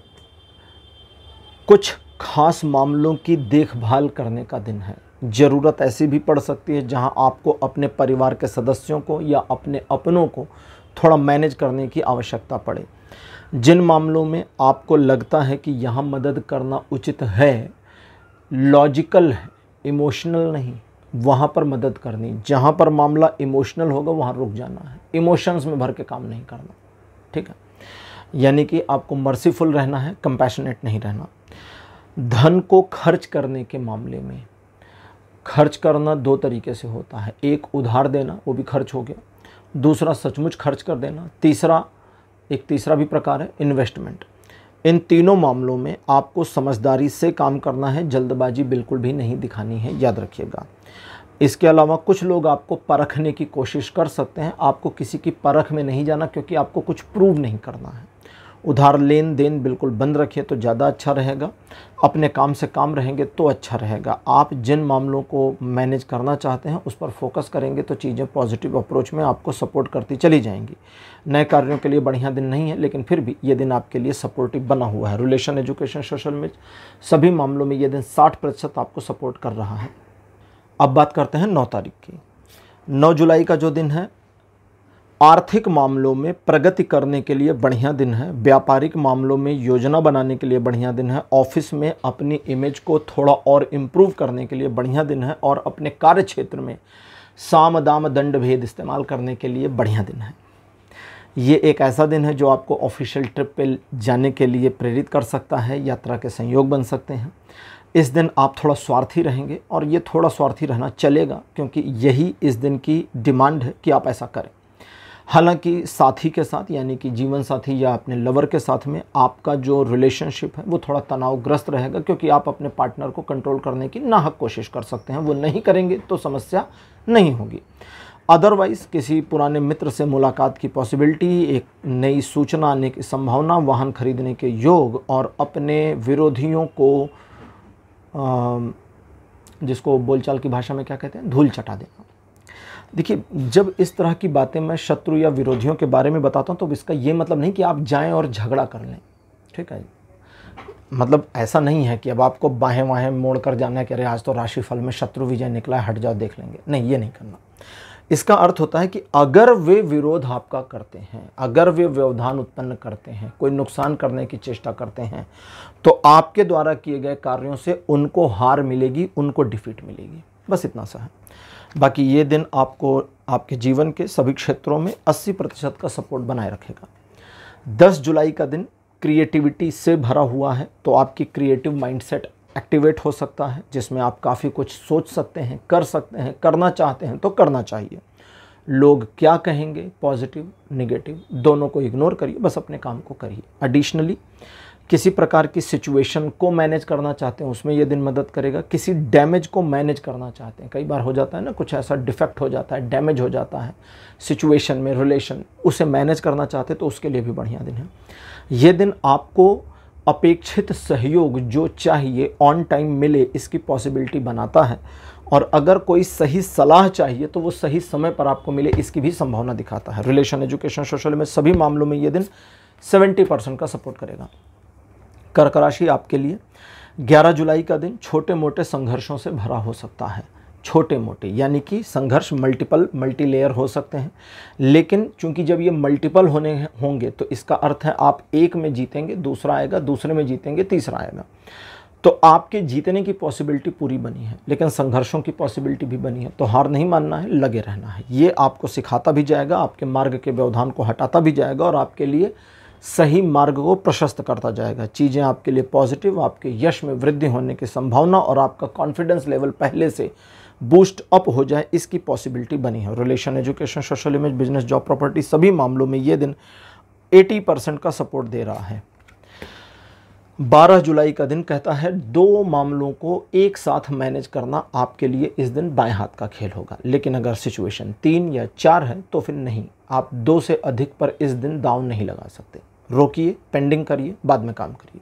A: कुछ खास मामलों की देखभाल करने का दिन है ज़रूरत ऐसी भी पड़ सकती है जहां आपको अपने परिवार के सदस्यों को या अपने अपनों को थोड़ा मैनेज करने की आवश्यकता पड़े जिन मामलों में आपको लगता है कि यहाँ मदद करना उचित है लॉजिकल है इमोशनल नहीं वहाँ पर मदद करनी जहाँ पर मामला इमोशनल होगा वहाँ रुक जाना है इमोशंस में भर के काम नहीं करना ठीक है यानी कि आपको मर्सीफुल रहना है कंपैशनेट नहीं रहना धन को खर्च करने के मामले में खर्च करना दो तरीके से होता है एक उधार देना वो भी खर्च हो गया दूसरा सचमुच खर्च कर देना तीसरा एक तीसरा भी प्रकार है इन्वेस्टमेंट इन तीनों मामलों में आपको समझदारी से काम करना है जल्दबाजी बिल्कुल भी नहीं दिखानी है याद रखिएगा इसके अलावा कुछ लोग आपको परखने की कोशिश कर सकते हैं आपको किसी की परख में नहीं जाना क्योंकि आपको कुछ प्रूव नहीं करना है उधार लेन देन बिल्कुल बंद रखें तो ज़्यादा अच्छा रहेगा अपने काम से काम रहेंगे तो अच्छा रहेगा आप जिन मामलों को मैनेज करना चाहते हैं उस पर फोकस करेंगे तो चीज़ें पॉजिटिव अप्रोच में आपको सपोर्ट करती चली जाएंगी नए कार्यों के लिए बढ़िया दिन नहीं है लेकिन फिर भी ये दिन आपके लिए सपोर्टिव बना हुआ है रिलेशन एजुकेशन सोशल में सभी मामलों में ये दिन साठ प्रतिशत आपको सपोर्ट कर रहा है अब बात करते हैं नौ तारीख की नौ जुलाई का जो दिन है आर्थिक मामलों में प्रगति करने के लिए बढ़िया दिन है व्यापारिक मामलों में योजना बनाने के लिए बढ़िया दिन है ऑफिस में अपनी इमेज को थोड़ा और इम्प्रूव करने के लिए बढ़िया दिन है और अपने कार्य क्षेत्र में साम दाम दंड भेद इस्तेमाल करने के लिए बढ़िया दिन है ये एक ऐसा दिन है जो आपको ऑफिशियल ट्रिप पर जाने के लिए प्रेरित कर सकता है यात्रा के संयोग बन सकते हैं इस दिन आप थोड़ा स्वार्थी रहेंगे और ये थोड़ा स्वार्थी रहना चलेगा क्योंकि यही इस दिन की डिमांड है कि आप ऐसा करें हालांकि साथी के साथ यानी कि जीवन साथी या अपने लवर के साथ में आपका जो रिलेशनशिप है वो थोड़ा तनावग्रस्त रहेगा क्योंकि आप अपने पार्टनर को कंट्रोल करने की नाहक कोशिश कर सकते हैं वो नहीं करेंगे तो समस्या नहीं होगी अदरवाइज़ किसी पुराने मित्र से मुलाकात की पॉसिबिलिटी एक नई सूचना आने की संभावना वाहन खरीदने के योग और अपने विरोधियों को आ, जिसको बोलचाल की भाषा में क्या कहते हैं धूल चटा दें देखिए जब इस तरह की बातें मैं शत्रु या विरोधियों के बारे में बताता हूँ तो इसका ये मतलब नहीं कि आप जाएं और झगड़ा कर लें ठीक है मतलब ऐसा नहीं है कि अब आपको बाहें वाहें मोड़ कर जाना है कि अरे आज तो राशिफल में शत्रु विजय निकला है हट जाओ देख लेंगे नहीं ये नहीं करना इसका अर्थ होता है कि अगर वे विरोध आपका करते हैं अगर वे व्यवधान उत्पन्न करते हैं कोई नुकसान करने की चेष्टा करते हैं तो आपके द्वारा किए गए कार्यों से उनको हार मिलेगी उनको डिफीट मिलेगी बस इतना सा है बाकी ये दिन आपको आपके जीवन के सभी क्षेत्रों में 80 प्रतिशत का सपोर्ट बनाए रखेगा 10 जुलाई का दिन क्रिएटिविटी से भरा हुआ है तो आपकी क्रिएटिव माइंडसेट एक्टिवेट हो सकता है जिसमें आप काफ़ी कुछ सोच सकते हैं कर सकते हैं करना चाहते हैं तो करना चाहिए लोग क्या कहेंगे पॉजिटिव निगेटिव दोनों को इग्नोर करिए बस अपने काम को करिए एडिशनली किसी प्रकार की सिचुएशन को मैनेज करना चाहते हैं उसमें ये दिन मदद करेगा किसी डैमेज को मैनेज करना चाहते हैं कई बार हो जाता है ना कुछ ऐसा डिफेक्ट हो जाता है डैमेज हो जाता है सिचुएशन में रिलेशन उसे मैनेज करना चाहते हैं तो उसके लिए भी बढ़िया दिन है ये दिन आपको अपेक्षित सहयोग जो चाहिए ऑन टाइम मिले इसकी पॉसिबिलिटी बनाता है और अगर कोई सही सलाह चाहिए तो वो सही समय पर आपको मिले इसकी भी संभावना दिखाता है रिलेशन एजुकेशन सोशल में सभी मामलों में ये दिन सेवेंटी परसेंट का सपोर्ट करेगा कर्क राशि आपके लिए 11 जुलाई का दिन छोटे मोटे संघर्षों से भरा हो सकता है छोटे मोटे यानी कि संघर्ष मल्टीपल मल्टीलेयर हो सकते हैं लेकिन चूंकि जब ये मल्टीपल होने होंगे तो इसका अर्थ है आप एक में जीतेंगे दूसरा आएगा दूसरे में जीतेंगे तीसरा आएगा तो आपके जीतने की पॉसिबिलिटी पूरी बनी है लेकिन संघर्षों की पॉसिबिलिटी भी बनी है तो हार नहीं मानना है लगे रहना है ये आपको सिखाता भी जाएगा आपके मार्ग के व्यवधान को हटाता भी जाएगा और आपके लिए सही मार्ग को प्रशस्त करता जाएगा चीज़ें आपके लिए पॉजिटिव आपके यश में वृद्धि होने की संभावना और आपका कॉन्फिडेंस लेवल पहले से बूस्ट अप हो जाए इसकी पॉसिबिलिटी बनी है relation education social image business job property सभी मामलों में ये दिन 80 परसेंट का सपोर्ट दे रहा है 12 जुलाई का दिन कहता है दो मामलों को एक साथ मैनेज करना आपके लिए इस दिन बाएं हाथ का खेल होगा लेकिन अगर सिचुएशन तीन या चार है तो फिर नहीं आप दो से अधिक पर इस दिन दाव नहीं लगा सकते रोकिए पेंडिंग करिए बाद में काम करिए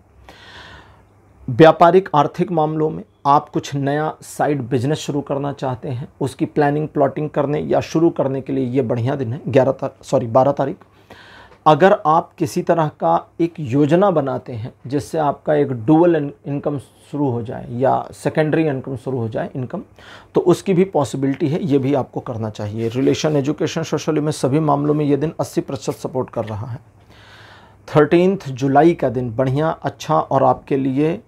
A: व्यापारिक आर्थिक मामलों में आप कुछ नया साइड बिजनेस शुरू करना चाहते हैं उसकी प्लानिंग प्लॉटिंग करने या शुरू करने के लिए ये बढ़िया दिन है ग्यारह तारीख सॉरी बारह तारीख अगर आप किसी तरह का एक योजना बनाते हैं जिससे आपका एक डुअल इनकम शुरू हो जाए या सेकेंडरी इनकम शुरू हो जाए इनकम तो उसकी भी पॉसिबिलिटी है ये भी आपको करना चाहिए रिलेशन एजुकेशन सोशली में सभी मामलों में ये दिन 80 प्रतिशत सपोर्ट कर रहा है थर्टीनथ जुलाई का दिन बढ़िया अच्छा और आपके लिए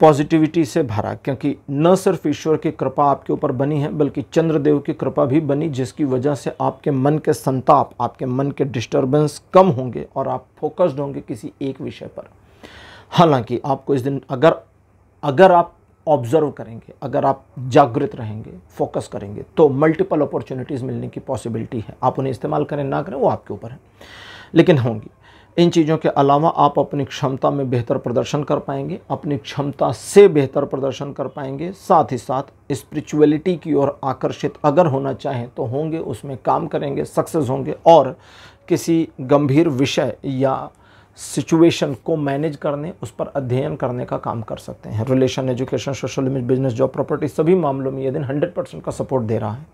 A: पॉजिटिविटी से भरा क्योंकि न सिर्फ ईश्वर की कृपा आपके ऊपर बनी है बल्कि चंद्रदेव की कृपा भी बनी जिसकी वजह से आपके मन के संताप आपके मन के डिस्टरबेंस कम होंगे और आप फोकस्ड होंगे किसी एक विषय पर हालांकि आपको इस दिन अगर अगर आप ऑब्जर्व करेंगे अगर आप जागृत रहेंगे फोकस करेंगे तो मल्टीपल अपॉर्चुनिटीज़ मिलने की पॉसिबिलिटी है आप उन्हें इस्तेमाल करें ना करें वो आपके ऊपर है लेकिन होंगी इन चीज़ों के अलावा आप अपनी क्षमता में बेहतर प्रदर्शन कर पाएंगे अपनी क्षमता से बेहतर प्रदर्शन कर पाएंगे साथ ही साथ स्पिरिचुअलिटी की ओर आकर्षित अगर होना चाहें तो होंगे उसमें काम करेंगे सक्सेस होंगे और किसी गंभीर विषय या सिचुएशन को मैनेज करने उस पर अध्ययन करने का काम कर सकते हैं relation education social business job property सभी मामलों में ये दिन 100 परसेंट का सपोर्ट दे रहा है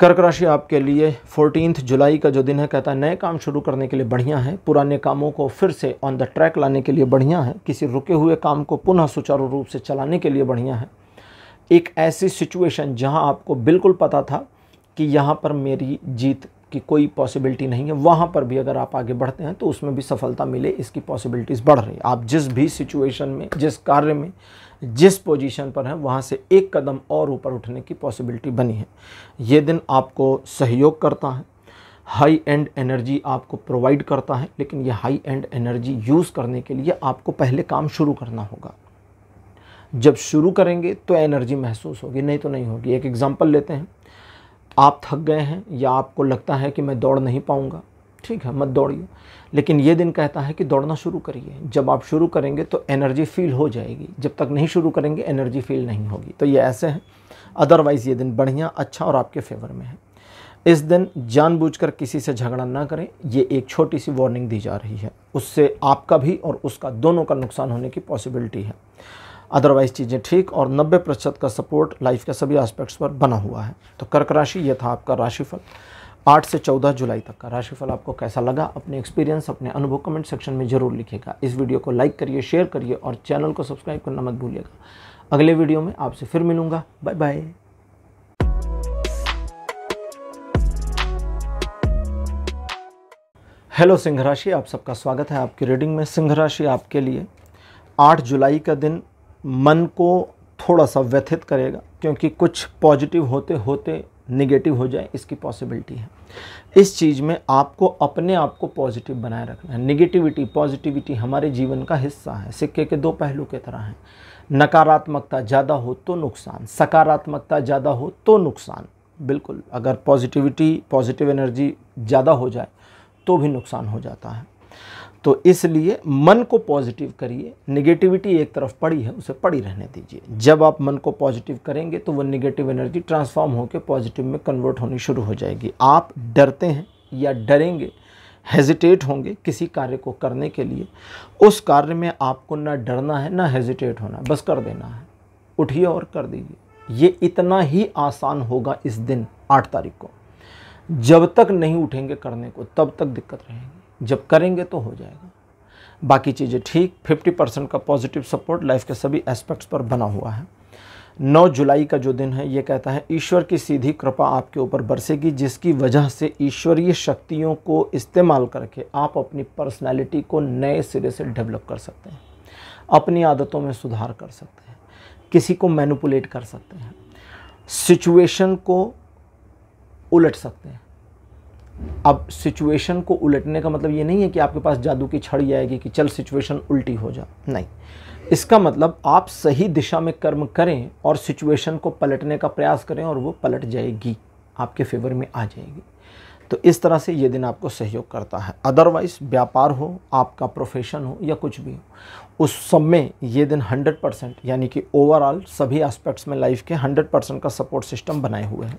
A: कर्क राशि आपके लिए फोर्टीन जुलाई का जो दिन है कहता है नए काम शुरू करने के लिए बढ़िया है पुराने कामों को फिर से ऑन द ट्रैक लाने के लिए बढ़िया है किसी रुके हुए काम को पुनः सुचारू रूप से चलाने के लिए बढ़िया है एक ऐसी सिचुएशन जहां आपको बिल्कुल पता था कि यहाँ पर मेरी जीत की कोई पॉसिबिलिटी नहीं है वहाँ पर भी अगर आप आगे बढ़ते हैं तो उसमें भी सफलता मिले इसकी पॉसिबिलिटीज़ बढ़ रही आप जिस भी सिचुएशन में जिस कार्य में जिस पोजीशन पर हैं वहाँ से एक कदम और ऊपर उठने की पॉसिबिलिटी बनी है ये दिन आपको सहयोग करता है हाई एंड एनर्जी आपको प्रोवाइड करता है लेकिन ये हाई एंड एनर्जी यूज़ करने के लिए आपको पहले काम शुरू करना होगा जब शुरू करेंगे तो एनर्जी महसूस होगी नहीं तो नहीं होगी एक एग्ज़ाम्पल लेते हैं आप थक गए हैं या आपको लगता है कि मैं दौड़ नहीं पाऊँगा ठीक है मत दौड़िए लेकिन ये दिन कहता है कि दौड़ना शुरू करिए जब आप शुरू करेंगे तो एनर्जी फील हो जाएगी जब तक नहीं शुरू करेंगे एनर्जी फील नहीं होगी तो ये ऐसे हैं अदरवाइज़ ये दिन बढ़िया अच्छा और आपके फेवर में है इस दिन जानबूझकर किसी से झगड़ा ना करें ये एक छोटी सी वार्निंग दी जा रही है उससे आपका भी और उसका दोनों का नुकसान होने की पॉसिबिलिटी है अदरवाइज़ चीज़ें ठीक और 90 प्रतिशत का सपोर्ट लाइफ के सभी एस्पेक्ट्स पर बना हुआ है तो कर्क राशि यह था आपका राशिफल आठ से चौदह जुलाई तक का राशिफल आपको कैसा लगा अपने एक्सपीरियंस अपने अनुभव कमेंट सेक्शन में जरूर लिखेगा इस वीडियो को लाइक करिए शेयर करिए और चैनल को सब्सक्राइब करना मत भूलिएगा अगले वीडियो में आपसे फिर मिलूंगा बाय बाय हेलो सिंह राशि आप सबका स्वागत है आपकी रीडिंग में सिंह राशि आपके लिए 8 जुलाई का दिन मन को थोड़ा सा व्यथित करेगा क्योंकि कुछ पॉजिटिव होते होते निगेटिव हो जाए इसकी पॉसिबिलिटी है इस चीज़ में आपको अपने आप को पॉजिटिव बनाए रखना है निगेटिविटी पॉजिटिविटी हमारे जीवन का हिस्सा है सिक्के के दो पहलू के तरह हैं नकारात्मकता ज़्यादा हो तो नुकसान सकारात्मकता ज़्यादा हो तो नुकसान बिल्कुल अगर पॉजिटिविटी पॉजिटिव एनर्जी ज़्यादा हो जाए तो भी नुकसान हो जाता है तो इसलिए मन को पॉजिटिव करिए निगेटिविटी एक तरफ पड़ी है उसे पड़ी रहने दीजिए जब आप मन को पॉजिटिव करेंगे तो वह निगेटिव एनर्जी ट्रांसफॉर्म होकर पॉजिटिव में कन्वर्ट होनी शुरू हो जाएगी आप डरते हैं या डरेंगे हेजिटेट होंगे किसी कार्य को करने के लिए उस कार्य में आपको ना डरना है ना हेजिटेट होना बस कर देना है उठिए और कर दीजिए ये इतना ही आसान होगा इस दिन आठ तारीख को जब तक नहीं उठेंगे करने को तब तक दिक्कत रहेगी जब करेंगे तो हो जाएगा बाकी चीज़ें ठीक 50 परसेंट का पॉजिटिव सपोर्ट लाइफ के सभी एस्पेक्ट्स पर बना हुआ है 9 जुलाई का जो दिन है ये कहता है ईश्वर की सीधी कृपा आपके ऊपर बरसेगी जिसकी वजह से ईश्वरीय शक्तियों को इस्तेमाल करके आप अपनी पर्सनैलिटी को नए सिरे से डेवलप कर सकते हैं अपनी आदतों में सुधार कर सकते हैं किसी को मैनुपुलेट कर सकते हैं सिचुएशन को उलट सकते हैं अब सिचुएशन को उलटने का मतलब ये नहीं है कि आपके पास जादू की छड़ी आएगी कि चल सिचुएशन उल्टी हो जा नहीं इसका मतलब आप सही दिशा में कर्म करें और सिचुएशन को पलटने का प्रयास करें और वो पलट जाएगी आपके फेवर में आ जाएगी तो इस तरह से ये दिन आपको सहयोग करता है अदरवाइज व्यापार हो आपका प्रोफेशन हो या कुछ भी हो उस सब में ये दिन 100 परसेंट यानी कि ओवरऑल सभी एस्पेक्ट्स में लाइफ के 100 परसेंट का सपोर्ट सिस्टम बनाए हुए हैं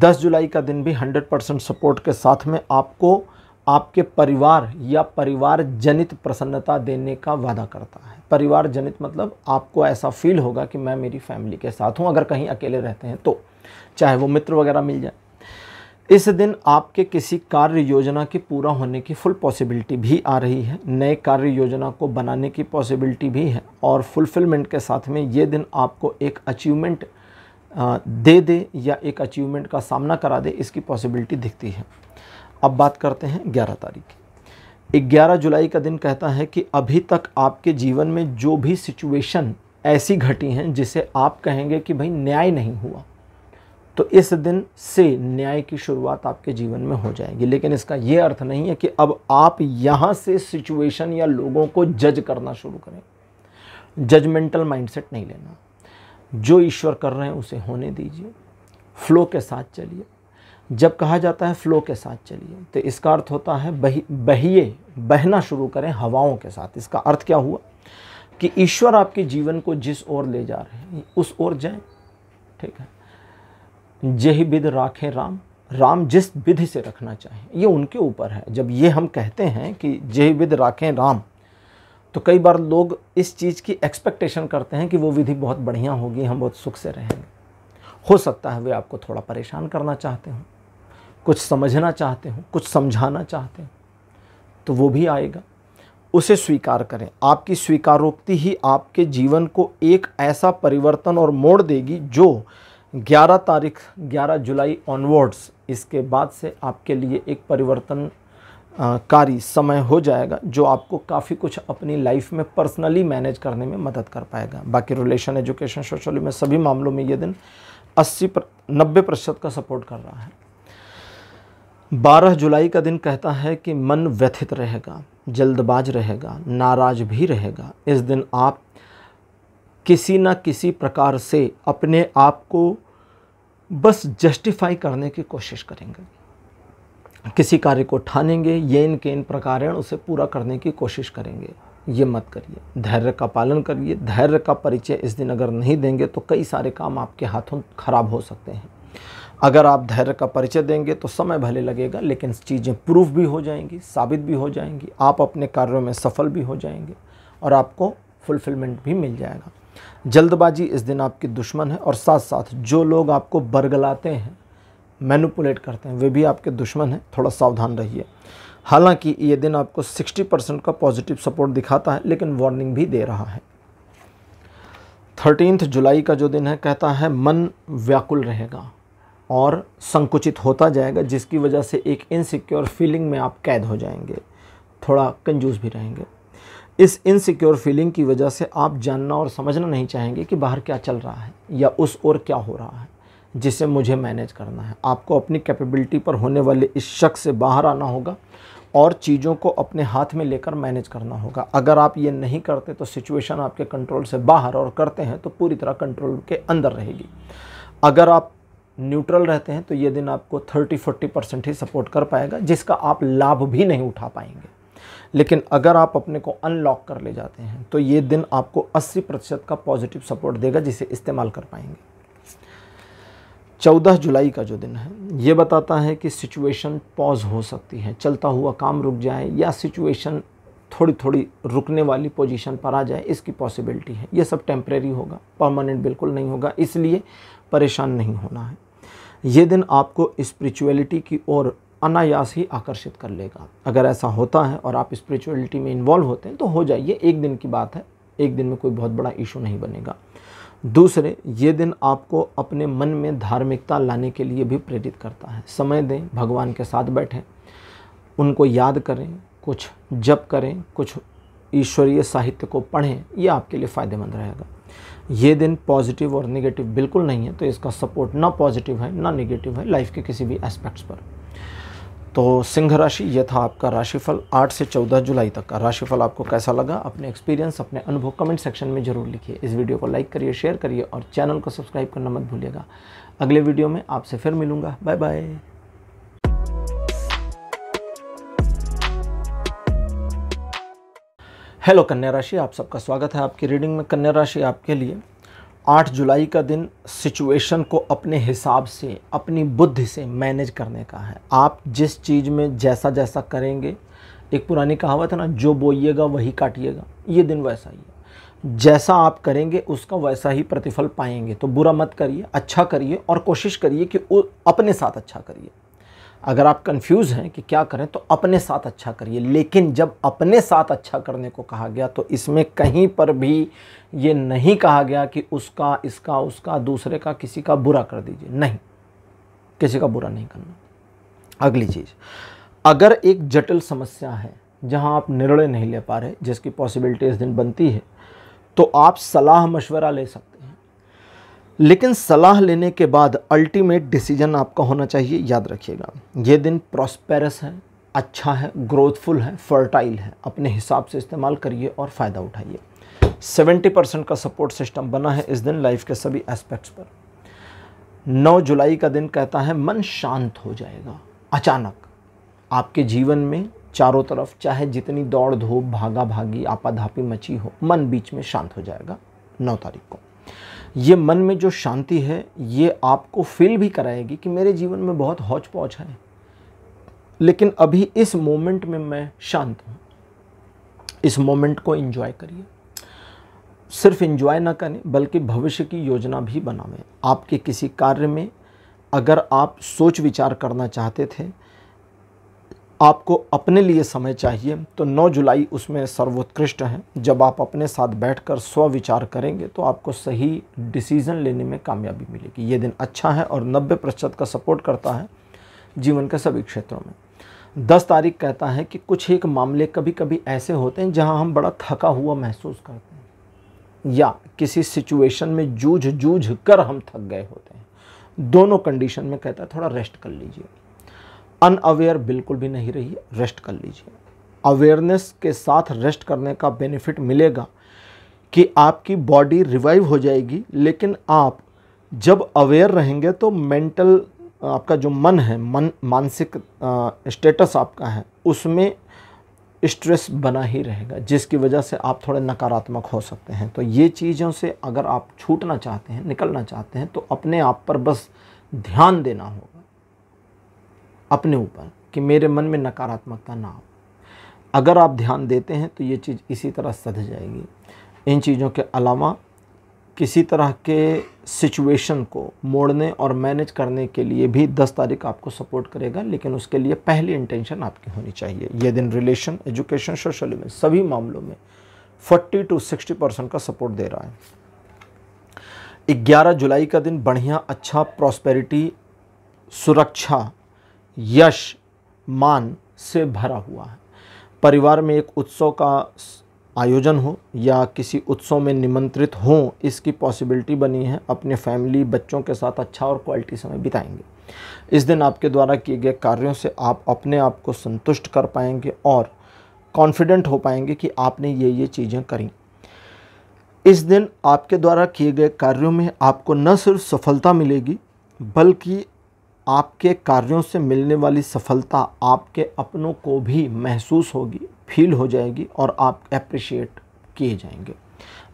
A: 10 जुलाई का दिन भी 100 परसेंट सपोर्ट के साथ में आपको आपके परिवार या परिवार जनित प्रसन्नता देने का वादा करता है परिवार जनित मतलब आपको ऐसा फील होगा कि मैं मेरी फैमिली के साथ हूँ अगर कहीं अकेले रहते हैं तो चाहे वो मित्र वगैरह मिल जाए इस दिन आपके किसी कार्य योजना के पूरा होने की फुल पॉसिबिलिटी भी आ रही है नए कार्य योजना को बनाने की पॉसिबिलिटी भी है और फुलफिलमेंट के साथ में ये दिन आपको एक अचीवमेंट दे दे या एक अचीवमेंट का सामना करा दे इसकी पॉसिबिलिटी दिखती है अब बात करते हैं ग्यारह तारीख की ग्यारह जुलाई का दिन कहता है कि अभी तक आपके जीवन में जो भी सिचुएशन ऐसी घटी हैं जिसे आप कहेंगे कि भाई न्याय नहीं हुआ तो इस दिन से न्याय की शुरुआत आपके जीवन में हो जाएगी लेकिन इसका ये अर्थ नहीं है कि अब आप यहाँ से सिचुएशन या लोगों को जज करना शुरू करें जजमेंटल माइंडसेट नहीं लेना जो ईश्वर कर रहे हैं उसे होने दीजिए फ्लो के साथ चलिए जब कहा जाता है फ्लो के साथ चलिए तो इसका अर्थ होता है बही बहिए बहना शुरू करें हवाओं के साथ इसका अर्थ क्या हुआ कि ईश्वर आपके जीवन को जिस ओर ले जा रहे हैं उस ओर जाएं ठीक है जय विध राखें राम राम जिस विधि से रखना चाहें ये उनके ऊपर है जब ये हम कहते हैं कि जय विध राखें राम तो कई बार लोग इस चीज़ की एक्सपेक्टेशन करते हैं कि वो विधि बहुत बढ़िया होगी हम बहुत सुख से रहेंगे हो सकता है वे आपको थोड़ा परेशान करना चाहते हों कुछ समझना चाहते हों कुछ समझाना चाहते हों तो वो भी आएगा उसे स्वीकार करें आपकी स्वीकारोक्ति ही आपके जीवन को एक ऐसा परिवर्तन और मोड़ देगी जो 11 तारीख 11 जुलाई ऑनवर्ड्स इसके बाद से आपके लिए एक परिवर्तन कारी समय हो जाएगा जो आपको काफ़ी कुछ अपनी लाइफ में पर्सनली मैनेज करने में मदद कर पाएगा बाकी रिलेशन एजुकेशन सोशल में सभी मामलों में ये दिन 80 पर, नब्बे प्रतिशत का सपोर्ट कर रहा है 12 जुलाई का दिन कहता है कि मन व्यथित रहेगा जल्दबाज रहेगा नाराज भी रहेगा इस दिन आप किसी ना किसी प्रकार से अपने आप को बस जस्टिफाई करने की कोशिश करेंगे किसी कार्य को ठानेंगे ये इनके इन प्रकार उसे पूरा करने की कोशिश करेंगे ये मत करिए धैर्य का पालन करिए धैर्य का परिचय इस दिन अगर नहीं देंगे तो कई सारे काम आपके हाथों खराब हो सकते हैं अगर आप धैर्य का परिचय देंगे तो समय भले लगेगा लेकिन चीज़ें प्रूफ भी हो जाएंगी साबित भी हो जाएंगी आप अपने कार्यों में सफल भी हो जाएंगे और आपको फुलफिलमेंट भी मिल जाएगा जल्दबाजी इस दिन आपकी दुश्मन है और साथ साथ जो लोग आपको बरगलाते हैं मैनुपुलेट करते हैं वे भी आपके दुश्मन हैं थोड़ा सावधान रहिए हालांकि ये दिन आपको 60 परसेंट का पॉजिटिव सपोर्ट दिखाता है लेकिन वार्निंग भी दे रहा है थर्टीनथ जुलाई का जो दिन है कहता है मन व्याकुल रहेगा और संकुचित होता जाएगा जिसकी वजह से एक इनसिक्योर फीलिंग में आप कैद हो जाएंगे थोड़ा कंजूस भी रहेंगे इस इनसिक्योर फीलिंग की वजह से आप जानना और समझना नहीं चाहेंगे कि बाहर क्या चल रहा है या उस ओर क्या हो रहा है जिसे मुझे मैनेज करना है आपको अपनी कैपेबिलिटी पर होने वाले इस शक से बाहर आना होगा और चीज़ों को अपने हाथ में लेकर मैनेज करना होगा अगर आप ये नहीं करते तो सिचुएशन आपके कंट्रोल से बाहर और करते हैं तो पूरी तरह कंट्रोल के अंदर रहेगी अगर आप न्यूट्रल रहते हैं तो ये दिन आपको 30-40 परसेंट ही सपोर्ट कर पाएगा जिसका आप लाभ भी नहीं उठा पाएंगे लेकिन अगर आप अपने को अनलॉक कर ले जाते हैं तो ये दिन आपको 80 प्रतिशत का पॉजिटिव सपोर्ट देगा जिसे इस्तेमाल कर पाएंगे चौदह जुलाई का जो दिन है ये बताता है कि सिचुएशन पॉज हो सकती है चलता हुआ काम रुक जाए या सिचुएशन थोड़ी थोड़ी रुकने वाली पोजीशन पर आ जाए इसकी पॉसिबिलिटी है ये सब टेम्प्रेरी होगा परमानेंट बिल्कुल नहीं होगा इसलिए परेशान नहीं होना है ये दिन आपको स्पिरिचुअलिटी की ओर अनायास ही आकर्षित कर लेगा अगर ऐसा होता है और आप स्पिरिचुअलिटी में इन्वॉल्व होते हैं तो हो जाइए एक दिन की बात है एक दिन में कोई बहुत बड़ा इशू नहीं बनेगा दूसरे ये दिन आपको अपने मन में धार्मिकता लाने के लिए भी प्रेरित करता है समय दें भगवान के साथ बैठें उनको याद करें कुछ जप करें कुछ ईश्वरीय साहित्य को पढ़ें ये आपके लिए फ़ायदेमंद रहेगा ये दिन पॉजिटिव और निगेटिव बिल्कुल नहीं है तो इसका सपोर्ट ना पॉजिटिव है ना निगेटिव है लाइफ के किसी भी एस्पेक्ट्स पर तो सिंह राशि यह था आपका राशिफल 8 से 14 जुलाई तक का राशिफल आपको कैसा लगा अपने एक्सपीरियंस अपने अनुभव कमेंट सेक्शन में जरूर लिखिए इस वीडियो को लाइक करिए शेयर करिए और चैनल को सब्सक्राइब करना मत भूलिएगा अगले वीडियो में आपसे फिर मिलूंगा बाय बाय हेलो कन्या राशि आप सबका स्वागत है आपकी रीडिंग में कन्या राशि आपके लिए 8 जुलाई का दिन सिचुएशन को अपने हिसाब से अपनी बुद्धि से मैनेज करने का है आप जिस चीज़ में जैसा जैसा करेंगे एक पुरानी कहावत है ना जो बोइएगा वही काटिएगा ये दिन वैसा ही है जैसा आप करेंगे उसका वैसा ही प्रतिफल पाएंगे तो बुरा मत करिए अच्छा करिए और कोशिश करिए कि अपने साथ अच्छा करिए अगर आप कंफ्यूज हैं कि क्या करें तो अपने साथ अच्छा करिए लेकिन जब अपने साथ अच्छा करने को कहा गया तो इसमें कहीं पर भी ये नहीं कहा गया कि उसका इसका उसका दूसरे का किसी का बुरा कर दीजिए नहीं किसी का बुरा नहीं करना अगली चीज़ अगर एक जटिल समस्या है जहां आप निर्णय नहीं ले पा रहे जिसकी पॉसिबिलिटी इस दिन बनती है तो आप सलाह मशवरा ले सकते लेकिन सलाह लेने के बाद अल्टीमेट डिसीजन आपका होना चाहिए याद रखिएगा ये दिन प्रॉस्पेरस है अच्छा है ग्रोथफुल है फर्टाइल है अपने हिसाब से इस्तेमाल करिए और फ़ायदा उठाइए 70 परसेंट का सपोर्ट सिस्टम बना है इस दिन लाइफ के सभी एस्पेक्ट्स पर 9 जुलाई का दिन कहता है मन शांत हो जाएगा अचानक आपके जीवन में चारों तरफ चाहे जितनी दौड़ धूप भागा भागी आपाधापी मची हो मन बीच में शांत हो जाएगा नौ तारीख को ये मन में जो शांति है ये आपको फील भी कराएगी कि मेरे जीवन में बहुत हौच पौच है लेकिन अभी इस मोमेंट में मैं शांत हूँ इस मोमेंट को इन्जॉय करिए सिर्फ इन्जॉय ना करें बल्कि भविष्य की योजना भी बनावें आपके किसी कार्य में अगर आप सोच विचार करना चाहते थे आपको अपने लिए समय चाहिए तो 9 जुलाई उसमें सर्वोत्कृष्ट है जब आप अपने साथ बैठकर स्व विचार करेंगे तो आपको सही डिसीज़न लेने में कामयाबी मिलेगी ये दिन अच्छा है और 90 प्रतिशत का सपोर्ट करता है जीवन के सभी क्षेत्रों में 10 तारीख कहता है कि कुछ एक मामले कभी कभी ऐसे होते हैं जहाँ हम बड़ा थका हुआ महसूस करते हैं या किसी सिचुएशन में जूझ जूझ कर हम थक गए होते हैं दोनों कंडीशन में कहता है थोड़ा रेस्ट कर लीजिए अनअवेयर बिल्कुल भी नहीं रही रेस्ट कर लीजिए अवेयरनेस के साथ रेस्ट करने का बेनिफिट मिलेगा कि आपकी बॉडी रिवाइव हो जाएगी लेकिन आप जब अवेयर रहेंगे तो मेंटल आपका जो मन है मन मानसिक स्टेटस आपका है उसमें स्ट्रेस बना ही रहेगा जिसकी वजह से आप थोड़े नकारात्मक हो सकते हैं तो ये चीज़ों से अगर आप छूटना चाहते हैं निकलना चाहते हैं तो अपने आप पर बस ध्यान देना होगा अपने ऊपर कि मेरे मन में नकारात्मकता ना हो अगर आप ध्यान देते हैं तो ये चीज़ इसी तरह सध जाएगी इन चीज़ों के अलावा किसी तरह के सिचुएशन को मोड़ने और मैनेज करने के लिए भी 10 तारीख आपको सपोर्ट करेगा लेकिन उसके लिए पहली इंटेंशन आपकी होनी चाहिए यह दिन रिलेशन एजुकेशन सोशल इवेंट सभी मामलों में 40 टू 60 परसेंट का सपोर्ट दे रहा है 11 जुलाई का दिन बढ़िया अच्छा प्रॉस्पेरिटी सुरक्षा यश मान से भरा हुआ है परिवार में एक उत्सव का आयोजन हो या किसी उत्सव में निमंत्रित हो इसकी पॉसिबिलिटी बनी है अपने फैमिली बच्चों के साथ अच्छा और क्वालिटी समय बिताएंगे इस दिन आपके द्वारा किए गए कार्यों से आप अपने आप को संतुष्ट कर पाएंगे और कॉन्फिडेंट हो पाएंगे कि आपने ये ये चीज़ें करी इस दिन आपके द्वारा किए गए कार्यों में आपको न सिर्फ सफलता मिलेगी बल्कि आपके कार्यों से मिलने वाली सफलता आपके अपनों को भी महसूस होगी फील हो जाएगी और आप अप्रिशिएट किए जाएंगे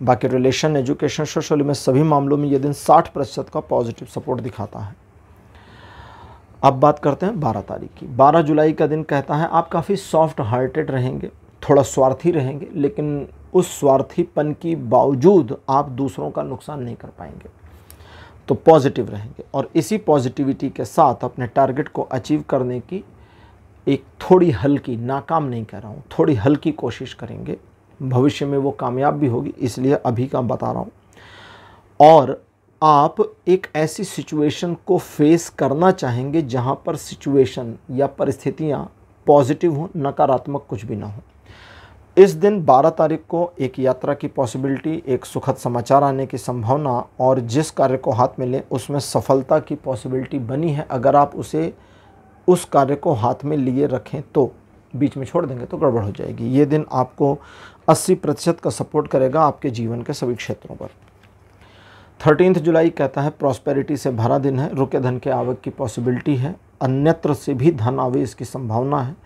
A: बाकी रिलेशन एजुकेशन सोशल में सभी मामलों में ये दिन 60 प्रतिशत का पॉजिटिव सपोर्ट दिखाता है अब बात करते हैं 12 तारीख की 12 जुलाई का दिन कहता है आप काफ़ी सॉफ्ट हार्टेड रहेंगे थोड़ा स्वार्थी रहेंगे लेकिन उस स्वार्थीपन की बावजूद आप दूसरों का नुकसान नहीं कर पाएंगे तो पॉजिटिव रहेंगे और इसी पॉजिटिविटी के साथ अपने टारगेट को अचीव करने की एक थोड़ी हल्की नाकाम नहीं कह रहा हूँ थोड़ी हल्की कोशिश करेंगे भविष्य में वो कामयाब भी होगी इसलिए अभी का बता रहा हूँ और आप एक ऐसी सिचुएशन को फेस करना चाहेंगे जहाँ पर सिचुएशन या परिस्थितियाँ पॉजिटिव हों नकारात्मक कुछ भी ना हो इस दिन 12 तारीख को एक यात्रा की पॉसिबिलिटी एक सुखद समाचार आने की संभावना और जिस कार्य को हाथ में लें उसमें सफलता की पॉसिबिलिटी बनी है अगर आप उसे उस कार्य को हाथ में लिए रखें तो बीच में छोड़ देंगे तो गड़बड़ हो जाएगी ये दिन आपको 80 प्रतिशत का सपोर्ट करेगा आपके जीवन के सभी क्षेत्रों पर थर्टीनथ जुलाई कहता है प्रॉस्पेरिटी से भरा दिन है रुके धन के आवक की पॉसिबिलिटी है अन्यत्र से भी धन आवेश की संभावना है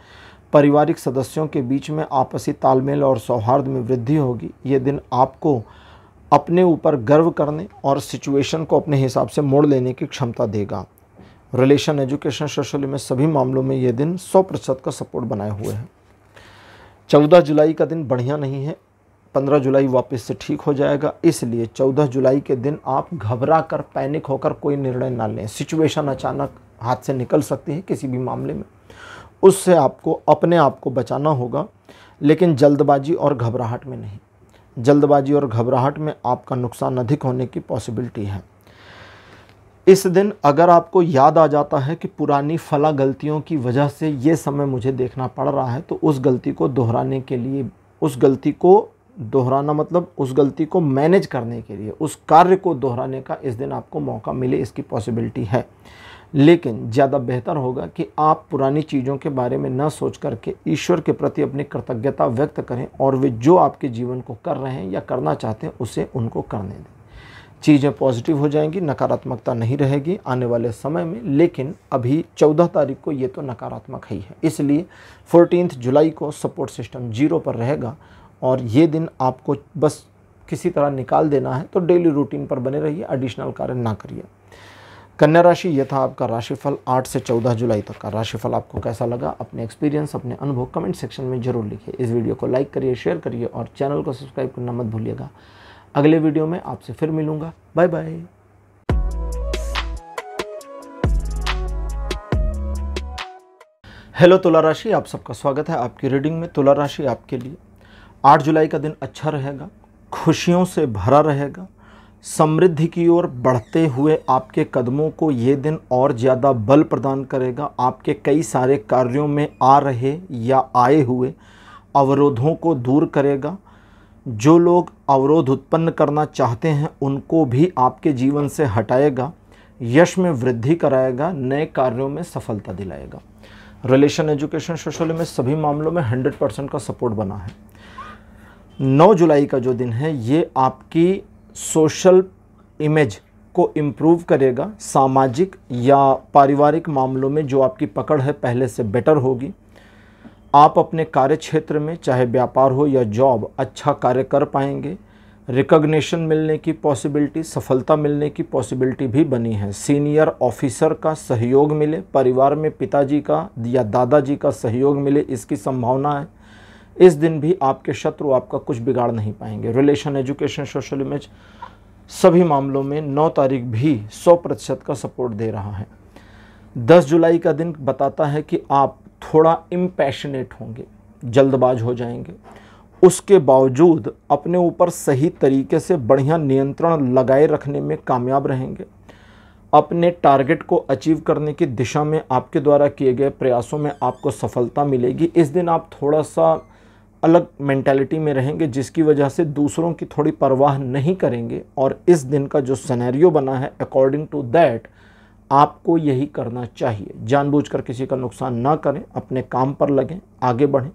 A: पारिवारिक सदस्यों के बीच में आपसी तालमेल और सौहार्द में वृद्धि होगी ये दिन आपको अपने ऊपर गर्व करने और सिचुएशन को अपने हिसाब से मोड़ लेने की क्षमता देगा रिलेशन एजुकेशन सोशल में सभी मामलों में ये दिन सौ प्रतिशत का सपोर्ट बनाए हुए हैं चौदह जुलाई का दिन बढ़िया नहीं है पंद्रह जुलाई वापस से ठीक हो जाएगा इसलिए चौदह जुलाई के दिन आप घबरा कर पैनिक होकर कोई निर्णय ना लें सिचुएशन अचानक हाथ से निकल सकती है किसी भी मामले में उससे आपको अपने आप को बचाना होगा लेकिन जल्दबाजी और घबराहट में नहीं जल्दबाजी और घबराहट में आपका नुकसान अधिक होने की पॉसिबिलिटी है इस दिन अगर आपको याद आ जाता है कि पुरानी फला गलतियों की वजह से ये समय मुझे देखना पड़ रहा है तो उस गलती को दोहराने के लिए उस गलती को दोहराना मतलब उस गलती को मैनेज करने के लिए उस कार्य को दोहराने का इस दिन आपको मौका मिले इसकी पॉसिबिलिटी है लेकिन ज़्यादा बेहतर होगा कि आप पुरानी चीज़ों के बारे में न सोच करके ईश्वर के प्रति अपनी कृतज्ञता व्यक्त करें और वे जो आपके जीवन को कर रहे हैं या करना चाहते हैं उसे उनको करने दें चीज़ें पॉजिटिव हो जाएंगी नकारात्मकता नहीं रहेगी आने वाले समय में लेकिन अभी 14 तारीख को ये तो नकारात्मक ही है इसलिए फोर्टीन जुलाई को सपोर्ट सिस्टम जीरो पर रहेगा और ये दिन आपको बस किसी तरह निकाल देना है तो डेली रूटीन पर बने रहिए एडिशनल कार्य ना करिए कन्या राशि यह था आपका राशिफल 8 से 14 जुलाई तक का राशिफल आपको कैसा लगा अपने एक्सपीरियंस अपने अनुभव कमेंट सेक्शन में जरूर लिखिए इस वीडियो को लाइक करिए शेयर करिए और चैनल को सब्सक्राइब करना मत भूलिएगा अगले वीडियो में आपसे फिर मिलूंगा बाय बाय हेलो तुला राशि आप सबका स्वागत है आपकी रीडिंग में तुला राशि आपके लिए आठ जुलाई का दिन अच्छा रहेगा खुशियों से भरा रहेगा समृद्धि की ओर बढ़ते हुए आपके कदमों को ये दिन और ज़्यादा बल प्रदान करेगा आपके कई सारे कार्यों में आ रहे या आए हुए अवरोधों को दूर करेगा जो लोग अवरोध उत्पन्न करना चाहते हैं उनको भी आपके जीवन से हटाएगा यश में वृद्धि कराएगा नए कार्यों में सफलता दिलाएगा रिलेशन एजुकेशन सोशल में सभी मामलों में 100 परसेंट का सपोर्ट बना है 9 जुलाई का जो दिन है ये आपकी सोशल इमेज को इम्प्रूव करेगा सामाजिक या पारिवारिक मामलों में जो आपकी पकड़ है पहले से बेटर होगी आप अपने कार्य क्षेत्र में चाहे व्यापार हो या जॉब अच्छा कार्य कर पाएंगे रिकग्निशन मिलने की पॉसिबिलिटी सफलता मिलने की पॉसिबिलिटी भी बनी है सीनियर ऑफिसर का सहयोग मिले परिवार में पिताजी का या दादाजी का सहयोग मिले इसकी संभावना है इस दिन भी आपके शत्रु आपका कुछ बिगाड़ नहीं पाएंगे रिलेशन एजुकेशन सोशल इमेज सभी मामलों में 9 तारीख भी 100 प्रतिशत का सपोर्ट दे रहा है 10 जुलाई का दिन बताता है कि आप थोड़ा इम्पैशनेट होंगे जल्दबाज हो जाएंगे उसके बावजूद अपने ऊपर सही तरीके से बढ़िया नियंत्रण लगाए रखने में कामयाब रहेंगे अपने टारगेट को अचीव करने की दिशा में आपके द्वारा किए गए प्रयासों में आपको सफलता मिलेगी इस दिन आप थोड़ा सा अलग मेंटालिटी में रहेंगे जिसकी वजह से दूसरों की थोड़ी परवाह नहीं करेंगे और इस दिन का जो सनेरियो बना है अकॉर्डिंग टू दैट आपको यही करना चाहिए जानबूझकर किसी का नुकसान ना करें अपने काम पर लगें आगे बढ़ें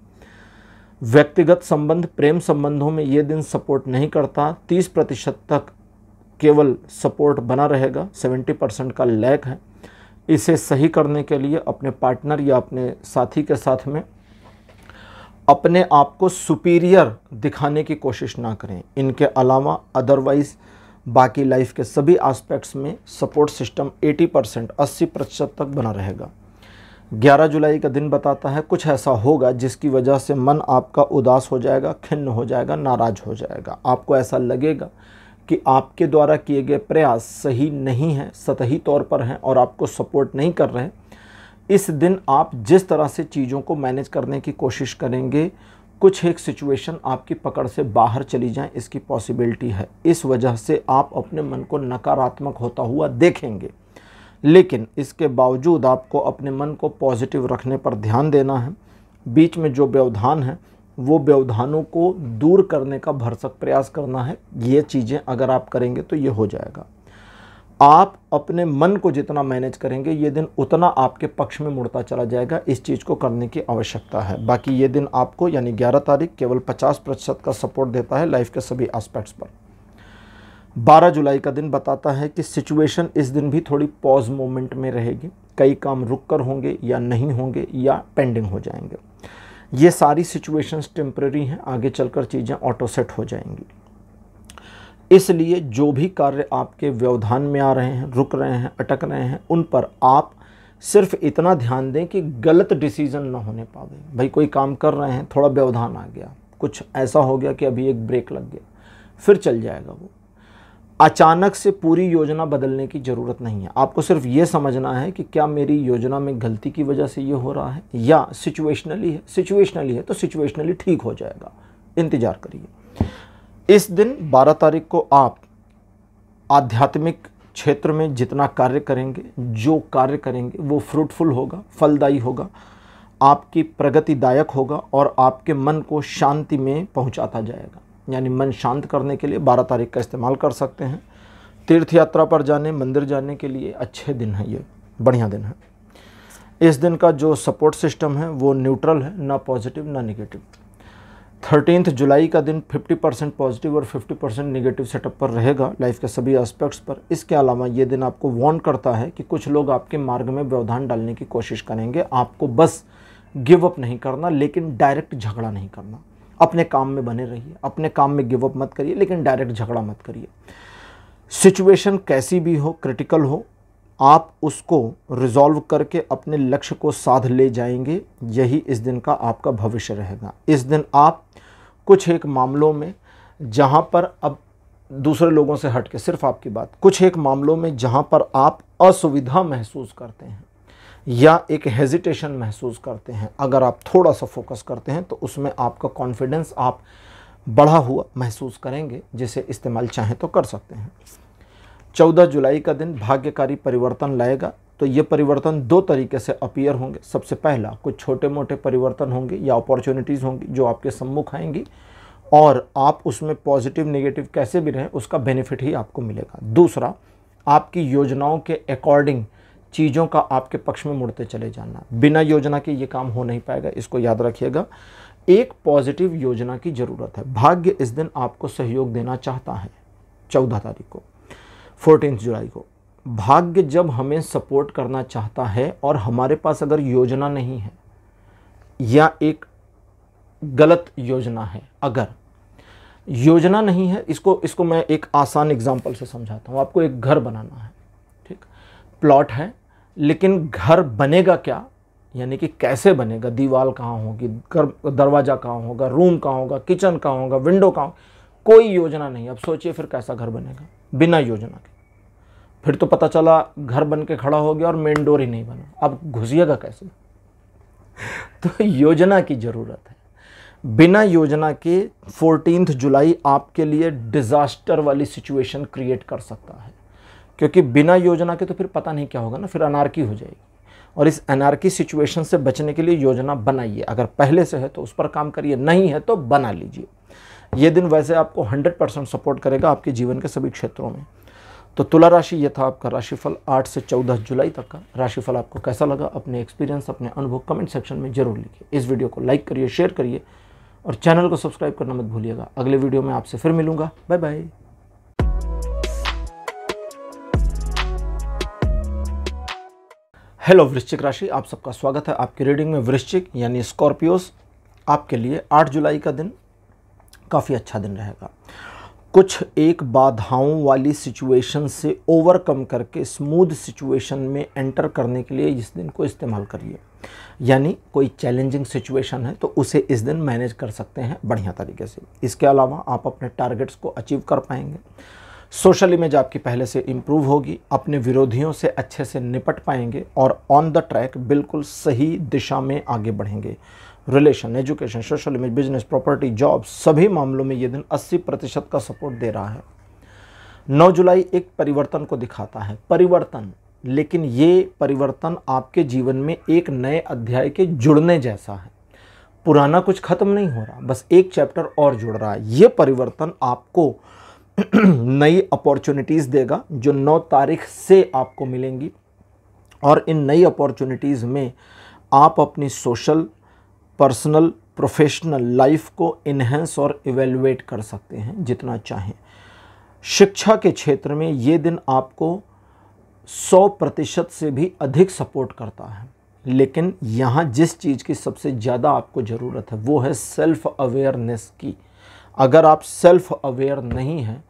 A: व्यक्तिगत संबंध प्रेम संबंधों में ये दिन सपोर्ट नहीं करता तीस प्रतिशत तक केवल सपोर्ट बना रहेगा सेवेंटी परसेंट का लैक है इसे सही करने के लिए अपने पार्टनर या अपने साथी के साथ में अपने आप को सुपीरियर दिखाने की कोशिश ना करें इनके अलावा अदरवाइज़ बाकी लाइफ के सभी एस्पेक्ट्स में सपोर्ट सिस्टम 80 परसेंट अस्सी प्रतिशत तक बना रहेगा 11 जुलाई का दिन बताता है कुछ ऐसा होगा जिसकी वजह से मन आपका उदास हो जाएगा खिन्न हो जाएगा नाराज हो जाएगा आपको ऐसा लगेगा कि आपके द्वारा किए गए प्रयास सही नहीं हैं सतही तौर पर हैं और आपको सपोर्ट नहीं कर रहे हैं इस दिन आप जिस तरह से चीज़ों को मैनेज करने की कोशिश करेंगे कुछ एक सिचुएशन आपकी पकड़ से बाहर चली जाए इसकी पॉसिबिलिटी है इस वजह से आप अपने मन को नकारात्मक होता हुआ देखेंगे लेकिन इसके बावजूद आपको अपने मन को पॉजिटिव रखने पर ध्यान देना है बीच में जो व्यवधान है वो व्यवधानों को दूर करने का भरसक प्रयास करना है ये चीज़ें अगर आप करेंगे तो ये हो जाएगा आप अपने मन को जितना मैनेज करेंगे ये दिन उतना आपके पक्ष में मुड़ता चला जाएगा इस चीज़ को करने की आवश्यकता है बाकी ये दिन आपको यानी 11 तारीख केवल 50 प्रतिशत का सपोर्ट देता है लाइफ के सभी एस्पेक्ट्स पर 12 जुलाई का दिन बताता है कि सिचुएशन इस दिन भी थोड़ी पॉज मोमेंट में रहेगी कई काम रुक कर होंगे या नहीं होंगे या पेंडिंग हो जाएंगे ये सारी सिचुएशंस टेम्प्रेरी हैं आगे चलकर चीज़ें ऑटो सेट हो जाएंगी इसलिए जो भी कार्य आपके व्यवधान में आ रहे हैं रुक रहे हैं अटक रहे हैं उन पर आप सिर्फ इतना ध्यान दें कि गलत डिसीज़न ना होने पावे भाई कोई काम कर रहे हैं थोड़ा व्यवधान आ गया कुछ ऐसा हो गया कि अभी एक ब्रेक लग गया फिर चल जाएगा वो अचानक से पूरी योजना बदलने की ज़रूरत नहीं है आपको सिर्फ ये समझना है कि क्या मेरी योजना में गलती की वजह से ये हो रहा है या सिचुएशनली है सिचुएशनली है तो सिचुएशनली ठीक हो जाएगा इंतज़ार करिए इस दिन 12 तारीख को आप आध्यात्मिक क्षेत्र में जितना कार्य करेंगे जो कार्य करेंगे वो फ्रूटफुल होगा फलदायी होगा आपकी प्रगतिदायक होगा और आपके मन को शांति में पहुंचाता जाएगा यानी मन शांत करने के लिए 12 तारीख का इस्तेमाल कर सकते हैं तीर्थ यात्रा पर जाने मंदिर जाने के लिए अच्छे दिन हैं ये बढ़िया दिन है इस दिन का जो सपोर्ट सिस्टम है वो न्यूट्रल है ना पॉजिटिव ना निगेटिव थर्टीनथ जुलाई का दिन 50 परसेंट पॉजिटिव और 50 परसेंट निगेटिव सेटअप पर रहेगा लाइफ के सभी एस्पेक्ट्स पर इसके अलावा ये दिन आपको वार्न करता है कि कुछ लोग आपके मार्ग में व्यवधान डालने की कोशिश करेंगे आपको बस गिव अप नहीं करना लेकिन डायरेक्ट झगड़ा नहीं करना अपने काम में बने रहिए अपने काम में गिव अप मत करिए लेकिन डायरेक्ट झगड़ा मत करिए सिचुएशन कैसी भी हो क्रिटिकल हो आप उसको रिजॉल्व करके अपने लक्ष्य को साध ले जाएंगे यही इस दिन का आपका भविष्य रहेगा इस दिन आप कुछ एक मामलों में जहाँ पर अब दूसरे लोगों से हट के सिर्फ आपकी बात कुछ एक मामलों में जहाँ पर आप असुविधा महसूस करते हैं या एक हेजिटेशन महसूस करते हैं अगर आप थोड़ा सा फोकस करते हैं तो उसमें आपका कॉन्फिडेंस आप बढ़ा हुआ महसूस करेंगे जिसे इस्तेमाल चाहें तो कर सकते हैं चौदह जुलाई का दिन भाग्यकारी परिवर्तन लाएगा तो ये परिवर्तन दो तरीके से अपीयर होंगे सबसे पहला कुछ छोटे मोटे परिवर्तन होंगे या अपॉर्चुनिटीज़ होंगी जो आपके सम्मुख आएंगी और आप उसमें पॉजिटिव नेगेटिव कैसे भी रहें उसका बेनिफिट ही आपको मिलेगा दूसरा आपकी योजनाओं के अकॉर्डिंग चीज़ों का आपके पक्ष में मुड़ते चले जाना बिना योजना के ये काम हो नहीं पाएगा इसको याद रखिएगा एक पॉजिटिव योजना की ज़रूरत है भाग्य इस दिन आपको सहयोग देना चाहता है चौदह तारीख को फोर्टीन जुलाई को भाग्य जब हमें सपोर्ट करना चाहता है और हमारे पास अगर योजना नहीं है या एक गलत योजना है अगर योजना नहीं है इसको इसको मैं एक आसान एग्जाम्पल से समझाता हूँ आपको एक घर बनाना है ठीक प्लॉट है लेकिन घर बनेगा क्या यानी कि कैसे बनेगा दीवार कहाँ होगी घर दरवाज़ा कहाँ होगा रूम कहाँ होगा किचन कहाँ होगा विंडो कहाँ कोई योजना नहीं अब सोचिए फिर कैसा घर बनेगा बिना योजना के फिर तो पता चला घर बन के खड़ा हो गया और मेन डोर ही नहीं बना अब घुसिएगा कैसे तो योजना की ज़रूरत है बिना योजना के फोर्टीन जुलाई आपके लिए डिज़ास्टर वाली सिचुएशन क्रिएट कर सकता है क्योंकि बिना योजना के तो फिर पता नहीं क्या होगा ना फिर अनारकी हो जाएगी और इस अनारकी सिचुएशन से बचने के लिए योजना बनाइए अगर पहले से है तो उस पर काम करिए नहीं है तो बना लीजिए ये दिन वैसे आपको 100 परसेंट सपोर्ट करेगा आपके जीवन के सभी क्षेत्रों में तो तुला राशि यह था आपका राशिफल 8 से 14 जुलाई तक का राशिफल आपको कैसा लगा अपने एक्सपीरियंस अपने अनुभव कमेंट सेक्शन में जरूर लिखिए इस वीडियो को लाइक करिए शेयर करिए और चैनल को सब्सक्राइब करना मत भूलिएगा अगले वीडियो में आपसे फिर मिलूंगा बाय बाय हेलो वृश्चिक राशि आप सबका स्वागत है आपकी रीडिंग में वृश्चिक यानी स्कॉर्पियोस आपके लिए 8 जुलाई का दिन काफ़ी अच्छा दिन रहेगा कुछ एक बाधाओं वाली सिचुएशन से ओवरकम करके स्मूथ सिचुएशन में एंटर करने के लिए इस दिन को इस्तेमाल करिए यानी कोई चैलेंजिंग सिचुएशन है तो उसे इस दिन मैनेज कर सकते हैं बढ़िया तरीके से इसके अलावा आप अपने टारगेट्स को अचीव कर पाएंगे सोशल इमेज आपकी पहले से इम्प्रूव होगी अपने विरोधियों से अच्छे से निपट पाएंगे और ऑन द ट्रैक बिल्कुल सही दिशा में आगे बढ़ेंगे relation education social image business property job सभी मामलों में ये दिन 80 प्रतिशत का सपोर्ट दे रहा है 9 जुलाई एक परिवर्तन को दिखाता है परिवर्तन लेकिन ये परिवर्तन आपके जीवन में एक नए अध्याय के जुड़ने जैसा है पुराना कुछ खत्म नहीं हो रहा बस एक चैप्टर और जुड़ रहा है ये परिवर्तन आपको नई अपॉर्चुनिटीज़ देगा जो 9 तारीख से आपको मिलेंगी और इन नई अपॉर्चुनिटीज़ में आप अपनी सोशल पर्सनल प्रोफेशनल लाइफ को इन्हेंस और इवेलुएट कर सकते हैं जितना चाहें शिक्षा के क्षेत्र में ये दिन आपको 100 प्रतिशत से भी अधिक सपोर्ट करता है लेकिन यहाँ जिस चीज़ की सबसे ज़्यादा आपको ज़रूरत है वो है सेल्फ अवेयरनेस की अगर आप सेल्फ अवेयर नहीं हैं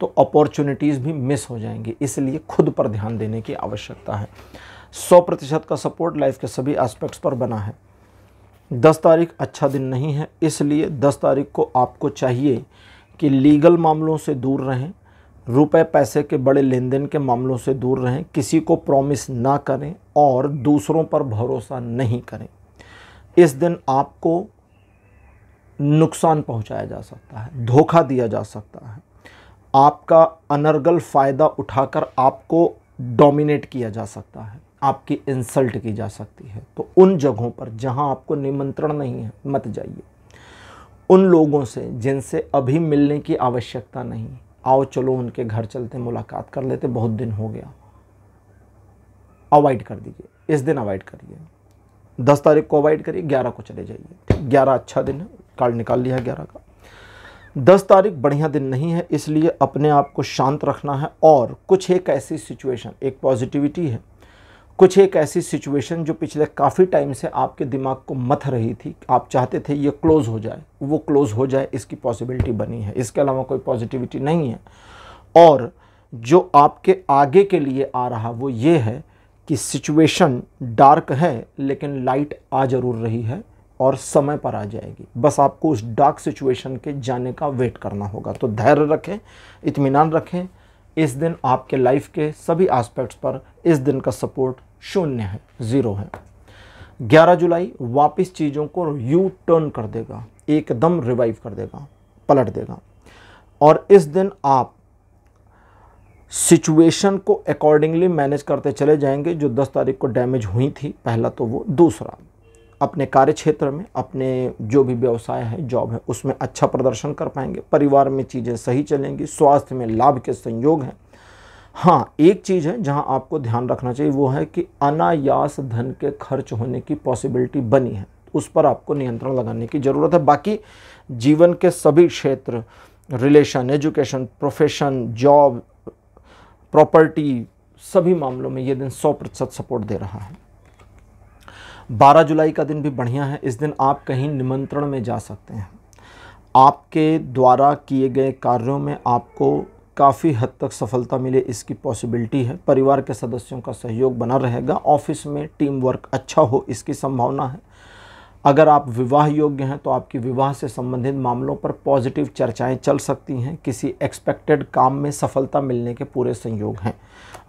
A: तो अपॉर्चुनिटीज़ भी मिस हो जाएंगी इसलिए खुद पर ध्यान देने की आवश्यकता है 100 प्रतिशत का सपोर्ट लाइफ के सभी एस्पेक्ट्स पर बना है दस तारीख अच्छा दिन नहीं है इसलिए दस तारीख को आपको चाहिए कि लीगल मामलों से दूर रहें रुपए पैसे के बड़े लेन देन के मामलों से दूर रहें किसी को प्रॉमिस ना करें और दूसरों पर भरोसा नहीं करें इस दिन आपको नुकसान पहुंचाया जा सकता है धोखा दिया जा सकता है आपका अनर्गल फ़ायदा उठाकर आपको डोमिनेट किया जा सकता है आपकी इंसल्ट की जा सकती है तो उन जगहों पर जहां आपको निमंत्रण नहीं है मत जाइए उन लोगों से जिनसे अभी मिलने की आवश्यकता नहीं आओ चलो उनके घर चलते मुलाकात कर लेते बहुत दिन हो गया अवॉइड कर दीजिए इस दिन अवॉइड करिए दस तारीख को अवॉइड करिए ग्यारह को चले जाइए ग्यारह अच्छा दिन है कार्ड निकाल लिया ग्यारह का दस तारीख बढ़िया दिन नहीं है इसलिए अपने आप को शांत रखना है और कुछ एक ऐसी सिचुएशन एक पॉजिटिविटी है कुछ एक ऐसी सिचुएशन जो पिछले काफ़ी टाइम से आपके दिमाग को मथ रही थी आप चाहते थे ये क्लोज़ हो जाए वो क्लोज़ हो जाए इसकी पॉसिबिलिटी बनी है इसके अलावा कोई पॉजिटिविटी नहीं है और जो आपके आगे के लिए आ रहा वो ये है कि सिचुएशन डार्क है लेकिन लाइट आ ज़रूर रही है और समय पर आ जाएगी बस आपको उस डार्क सिचुएशन के जाने का वेट करना होगा तो धैर्य रखें इतमान रखें इस दिन आपके लाइफ के सभी एस्पेक्ट्स पर इस दिन का सपोर्ट शून्य है ज़ीरो है 11 जुलाई वापस चीज़ों को यू टर्न कर देगा एकदम रिवाइव कर देगा पलट देगा और इस दिन आप सिचुएशन को अकॉर्डिंगली मैनेज करते चले जाएंगे जो 10 तारीख को डैमेज हुई थी पहला तो वो दूसरा अपने कार्य क्षेत्र में अपने जो भी व्यवसाय है जॉब है उसमें अच्छा प्रदर्शन कर पाएंगे परिवार में चीज़ें सही चलेंगी स्वास्थ्य में लाभ के संयोग हैं हाँ एक चीज़ है जहाँ आपको ध्यान रखना चाहिए वो है कि अनायास धन के खर्च होने की पॉसिबिलिटी बनी है उस पर आपको नियंत्रण लगाने की ज़रूरत है बाकी जीवन के सभी क्षेत्र relation education profession job property सभी मामलों में ये दिन सौ प्रतिशत सपोर्ट दे रहा है 12 जुलाई का दिन भी बढ़िया है इस दिन आप कहीं निमंत्रण में जा सकते हैं आपके द्वारा किए गए कार्यों में आपको काफ़ी हद तक सफलता मिले इसकी पॉसिबिलिटी है परिवार के सदस्यों का सहयोग बना रहेगा ऑफिस में टीम वर्क अच्छा हो इसकी संभावना है अगर आप विवाह योग्य हैं तो आपकी विवाह से संबंधित मामलों पर पॉजिटिव चर्चाएं चल सकती हैं किसी एक्सपेक्टेड काम में सफलता मिलने के पूरे संयोग हैं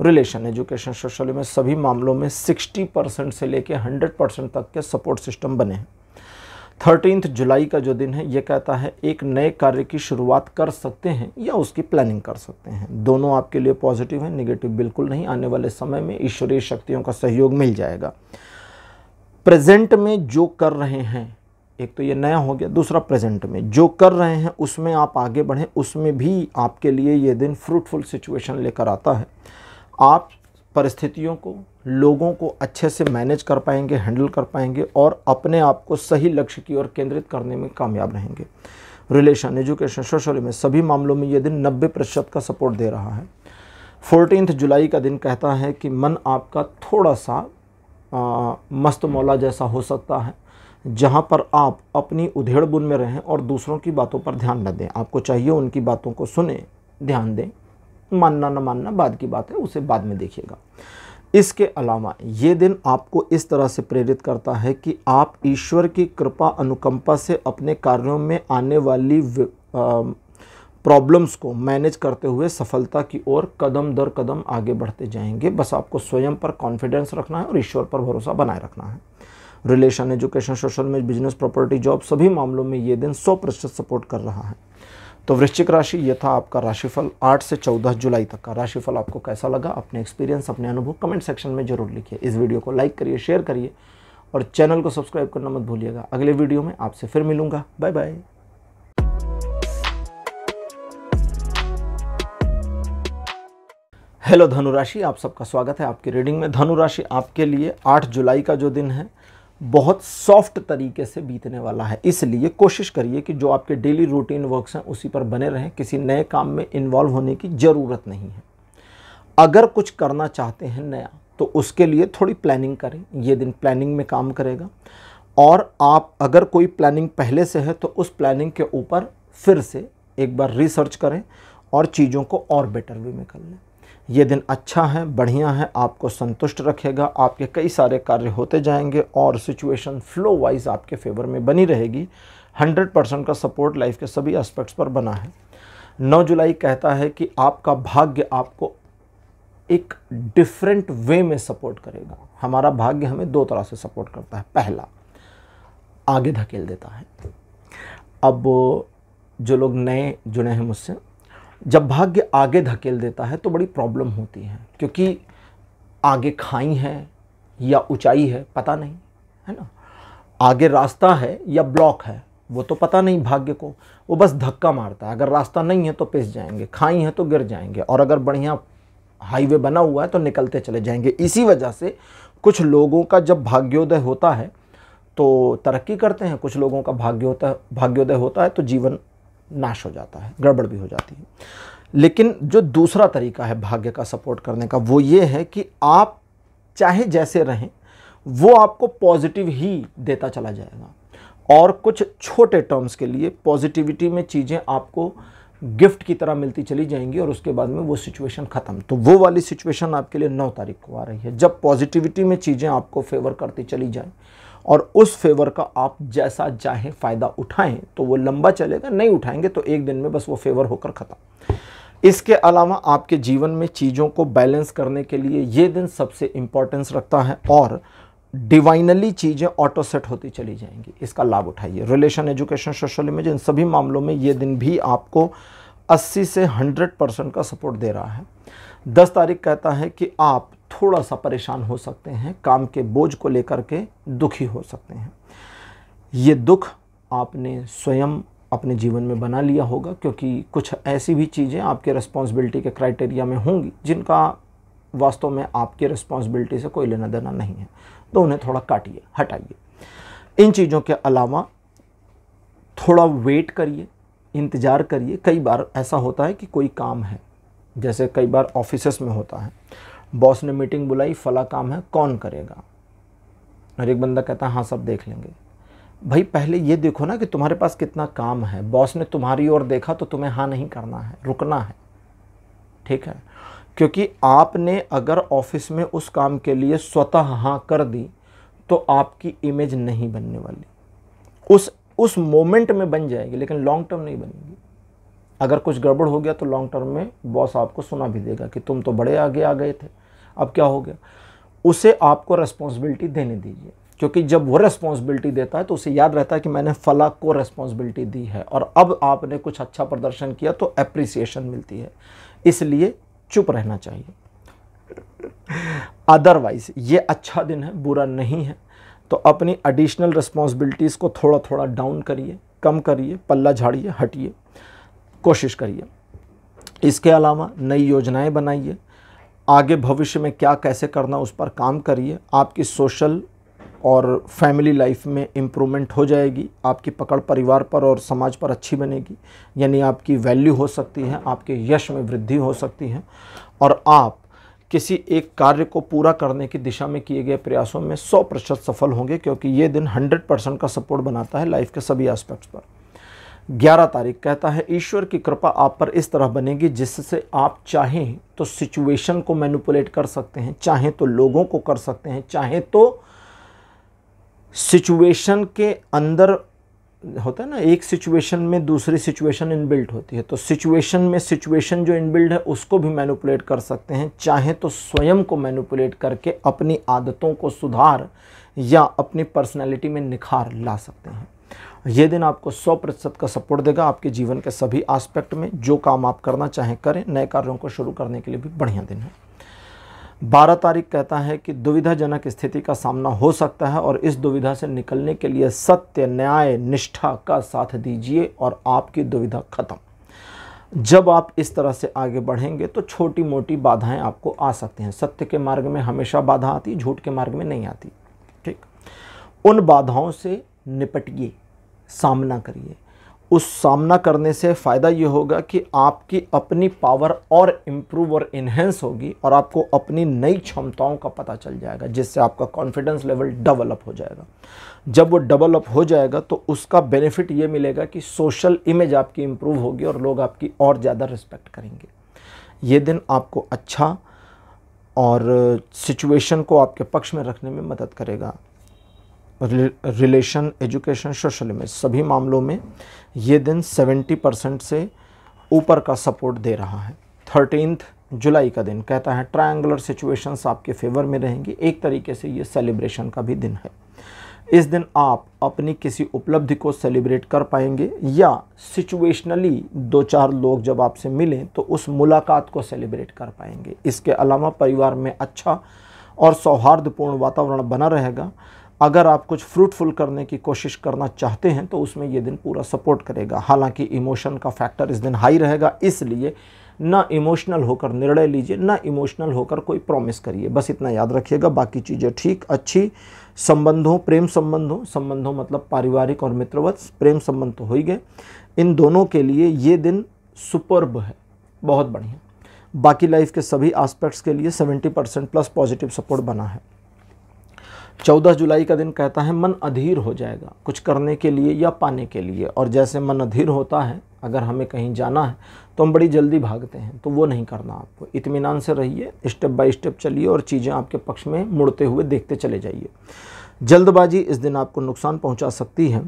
A: रिलेशन एजुकेशन सोशल में सभी मामलों में 60 परसेंट से लेकर 100 परसेंट तक के सपोर्ट सिस्टम बने हैं थर्टीन जुलाई का जो दिन है ये कहता है एक नए कार्य की शुरुआत कर सकते हैं या उसकी प्लानिंग कर सकते हैं दोनों आपके लिए पॉजिटिव है निगेटिव बिल्कुल नहीं आने वाले समय में ईश्वरीय शक्तियों का सहयोग मिल जाएगा प्रेजेंट में जो कर रहे हैं एक तो ये नया हो गया दूसरा प्रेजेंट में जो कर रहे हैं उसमें आप आगे बढ़ें उसमें भी आपके लिए ये दिन फ्रूटफुल सिचुएशन लेकर आता है आप परिस्थितियों को लोगों को अच्छे से मैनेज कर पाएंगे हैंडल कर पाएंगे और अपने आप को सही लक्ष्य की ओर केंद्रित करने में कामयाब रहेंगे रिलेशन एजुकेशन सोशल में सभी मामलों में ये दिन नब्बे प्रतिशत का सपोर्ट दे रहा है फोर्टीन जुलाई का दिन कहता है कि मन आपका थोड़ा सा मस्त मौला जैसा हो सकता है जहाँ पर आप अपनी उधेड़ बुन में रहें और दूसरों की बातों पर ध्यान न दें आपको चाहिए उनकी बातों को सुने ध्यान दें मानना ना मानना बाद की बात है उसे बाद में देखिएगा इसके अलावा ये दिन आपको इस तरह से प्रेरित करता है कि आप ईश्वर की कृपा अनुकंपा से अपने कार्यों में आने वाली प्रॉब्लम्स को मैनेज करते हुए सफलता की ओर कदम दर कदम आगे बढ़ते जाएंगे बस आपको स्वयं पर कॉन्फिडेंस रखना है और ईश्वर पर भरोसा बनाए रखना है रिलेशन एजुकेशन सोशल में बिजनेस प्रॉपर्टी जॉब सभी मामलों में ये दिन सौ प्रतिशत सपोर्ट कर रहा है तो वृश्चिक राशि ये था आपका राशिफल 8 से 14 जुलाई तक का राशिफल आपको कैसा लगा अपने एक्सपीरियंस अपने अनुभव कमेंट सेक्शन में जरूर लिखिए इस वीडियो को लाइक करिए शेयर करिए और चैनल को सब्सक्राइब करना मत भूलिएगा अगले वीडियो में आपसे फिर मिलूंगा बाय बाय हेलो धनुराशि आप सबका स्वागत है आपकी रीडिंग में धनुराशि आपके लिए आठ जुलाई का जो दिन है बहुत सॉफ्ट तरीके से बीतने वाला है इसलिए कोशिश करिए कि जो आपके डेली रूटीन वर्क्स हैं उसी पर बने रहें किसी नए काम में इन्वॉल्व होने की ज़रूरत नहीं है अगर कुछ करना चाहते हैं नया तो उसके लिए थोड़ी प्लानिंग करें ये दिन प्लानिंग में काम करेगा और आप अगर कोई प्लानिंग पहले से है तो उस प्लानिंग के ऊपर फिर से एक बार रिसर्च करें और चीज़ों को और बेटर वे में कर लें ये दिन अच्छा है बढ़िया है आपको संतुष्ट रखेगा आपके कई सारे कार्य होते जाएंगे और सिचुएशन फ्लो वाइज आपके फेवर में बनी रहेगी 100 परसेंट का सपोर्ट लाइफ के सभी एस्पेक्ट्स पर बना है 9 जुलाई कहता है कि आपका भाग्य आपको एक डिफरेंट वे में सपोर्ट करेगा हमारा भाग्य हमें दो तरह से सपोर्ट करता है पहला आगे धकेल देता है अब जो लोग नए जुड़े हैं मुझसे जब भाग्य आगे धकेल देता है तो बड़ी प्रॉब्लम होती है क्योंकि आगे खाई है या ऊंचाई है पता नहीं है ना आगे रास्ता है या ब्लॉक है वो तो पता नहीं भाग्य को वो बस धक्का मारता है अगर रास्ता नहीं है तो पिस जाएंगे खाई है तो गिर जाएंगे और अगर बढ़िया हाईवे बना हुआ है तो निकलते चले जाएंगे इसी वजह से कुछ लोगों का जब भाग्योदय होता है तो तरक्की करते हैं कुछ लोगों का भाग्योदय भाग्योदय होता है तो जीवन नाश हो जाता है गड़बड़ भी हो जाती है लेकिन जो दूसरा तरीका है भाग्य का सपोर्ट करने का वो ये है कि आप चाहे जैसे रहें वो आपको पॉजिटिव ही देता चला जाएगा और कुछ छोटे टर्म्स के लिए पॉजिटिविटी में चीज़ें आपको गिफ्ट की तरह मिलती चली जाएंगी और उसके बाद में वो सिचुएशन ख़त्म तो वो वाली सिचुएशन आपके लिए नौ तारीख को आ रही है जब पॉजिटिविटी में चीज़ें आपको फेवर करती चली जाएँ और उस फेवर का आप जैसा चाहें फ़ायदा उठाएं तो वो लंबा चलेगा नहीं उठाएंगे तो एक दिन में बस वो फेवर होकर ख़त्म इसके अलावा आपके जीवन में चीज़ों को बैलेंस करने के लिए ये दिन सबसे इंपॉर्टेंस रखता है और डिवाइनली चीज़ें ऑटो सेट होती चली जाएंगी इसका लाभ उठाइए रिलेशन एजुकेशन सोशल इमेज इन सभी मामलों में ये दिन भी आपको 80 से 100 परसेंट का सपोर्ट दे रहा है 10 तारीख कहता है कि आप थोड़ा सा परेशान हो सकते हैं काम के बोझ को लेकर के दुखी हो सकते हैं ये दुख आपने स्वयं अपने जीवन में बना लिया होगा क्योंकि कुछ ऐसी भी चीज़ें आपके रिस्पॉन्सिबिलिटी के क्राइटेरिया में होंगी जिनका वास्तव में आपके रिस्पॉन्सिबिलिटी से कोई लेना देना नहीं है तो उन्हें थोड़ा काटिए हटाइए इन चीज़ों के अलावा थोड़ा वेट करिए इंतज़ार करिए कई बार ऐसा होता है कि कोई काम है जैसे कई बार ऑफिस में होता है बॉस ने मीटिंग बुलाई फला काम है कौन करेगा हर एक बंदा कहता है हाँ सब देख लेंगे भाई पहले ये देखो ना कि तुम्हारे पास कितना काम है बॉस ने तुम्हारी ओर देखा तो तुम्हें हाँ नहीं करना है रुकना है ठीक है क्योंकि आपने अगर ऑफिस में उस काम के लिए स्वतः हाँ कर दी तो आपकी इमेज नहीं बनने वाली उस उस मोमेंट में बन जाएगी लेकिन लॉन्ग टर्म नहीं बनेगी अगर कुछ गड़बड़ हो गया तो लॉन्ग टर्म में बॉस आपको सुना भी देगा कि तुम तो बड़े आगे आ गए थे अब क्या हो गया उसे आपको रेस्पॉन्सिबिलिटी देने दीजिए क्योंकि जब वो रेस्पॉन्सिबिलिटी देता है तो उसे याद रहता है कि मैंने फला को रेस्पॉन्सिबिलिटी दी है और अब आपने कुछ अच्छा प्रदर्शन किया तो अप्रिसिएशन मिलती है इसलिए चुप रहना चाहिए अदरवाइज ये अच्छा दिन है बुरा नहीं है तो अपनी एडिशनल रिस्पॉन्सिबिलिटीज़ को थोड़ा थोड़ा डाउन करिए कम करिए पल्ला झाड़िए हटिए कोशिश करिए इसके अलावा नई योजनाएं बनाइए आगे भविष्य में क्या कैसे करना उस पर काम करिए आपकी सोशल और फैमिली लाइफ में इम्प्रूवमेंट हो जाएगी आपकी पकड़ परिवार पर और समाज पर अच्छी बनेगी यानी आपकी वैल्यू हो सकती है आपके यश में वृद्धि हो सकती है और आप किसी एक कार्य को पूरा करने की दिशा में किए गए प्रयासों में 100 प्रतिशत सफल होंगे क्योंकि ये दिन 100 परसेंट का सपोर्ट बनाता है लाइफ के सभी एस्पेक्ट्स पर ग्यारह तारीख कहता है ईश्वर की कृपा आप पर इस तरह बनेगी जिससे आप चाहें तो सिचुएशन को मैनुपुलेट कर सकते हैं चाहें तो लोगों को कर सकते हैं चाहें तो सिचुएशन के अंदर होता है ना एक सिचुएशन में दूसरी सिचुएशन इनबिल्ट होती है तो सिचुएशन में सिचुएशन जो इनबिल्ट है उसको भी मैनुपुलेट कर सकते हैं चाहे तो स्वयं को मैनुपुलेट करके अपनी आदतों को सुधार या अपनी पर्सनैलिटी में निखार ला सकते हैं ये दिन आपको 100 प्रतिशत का सपोर्ट देगा आपके जीवन के सभी आस्पेक्ट में जो काम आप करना चाहें करें नए कार्यों को शुरू करने के लिए भी बढ़िया दिन है बारह तारीख कहता है कि दुविधाजनक स्थिति का सामना हो सकता है और इस दुविधा से निकलने के लिए सत्य न्याय निष्ठा का साथ दीजिए और आपकी दुविधा खत्म जब आप इस तरह से आगे बढ़ेंगे तो छोटी मोटी बाधाएं आपको आ सकती हैं सत्य के मार्ग में हमेशा बाधा आती झूठ के मार्ग में नहीं आती ठीक उन बाधाओं से निपटिए सामना करिए उस सामना करने से फ़ायदा ये होगा कि आपकी अपनी पावर और इम्प्रूव और इन्हेंस होगी और आपको अपनी नई क्षमताओं का पता चल जाएगा जिससे आपका कॉन्फिडेंस लेवल डेवलप हो जाएगा जब वो डेवलप हो जाएगा तो उसका बेनिफिट ये मिलेगा कि सोशल इमेज आपकी इम्प्रूव होगी और लोग आपकी और ज़्यादा रिस्पेक्ट करेंगे ये दिन आपको अच्छा और सिचुएशन को आपके पक्ष में रखने में मदद करेगा रिलेशन एजुकेशन सोशल इमेज सभी मामलों में ये दिन 70 परसेंट से ऊपर का सपोर्ट दे रहा है थर्टीनथ जुलाई का दिन कहता है ट्रायंगुलर सिचुएशंस आपके फेवर में रहेंगी एक तरीके से ये सेलिब्रेशन का भी दिन है इस दिन आप अपनी किसी उपलब्धि को सेलिब्रेट कर पाएंगे या सिचुएशनली दो चार लोग जब आपसे मिलें तो उस मुलाकात को सेलिब्रेट कर पाएंगे इसके अलावा परिवार में अच्छा और सौहार्दपूर्ण वातावरण बना रहेगा अगर आप कुछ फ्रूटफुल करने की कोशिश करना चाहते हैं तो उसमें ये दिन पूरा सपोर्ट करेगा हालांकि इमोशन का फैक्टर इस दिन हाई रहेगा इसलिए ना इमोशनल होकर निर्णय लीजिए ना इमोशनल होकर कोई प्रॉमिस करिए बस इतना याद रखिएगा बाकी चीज़ें ठीक अच्छी संबंधों प्रेम संबंधों संबंधों मतलब पारिवारिक और मित्रवत प्रेम संबंध तो हो ही गए इन दोनों के लिए ये दिन सुपर्ब है बहुत बढ़िया बाकी लाइफ के सभी एस्पेक्ट्स के लिए 70 परसेंट प्लस पॉजिटिव सपोर्ट बना है चौदह जुलाई का दिन कहता है मन अधीर हो जाएगा कुछ करने के लिए या पाने के लिए और जैसे मन अधीर होता है अगर हमें कहीं जाना है तो हम बड़ी जल्दी भागते हैं तो वो नहीं करना आपको इतमान से रहिए स्टेप बाय स्टेप चलिए और चीज़ें आपके पक्ष में मुड़ते हुए देखते चले जाइए जल्दबाजी इस दिन आपको नुकसान पहुँचा सकती है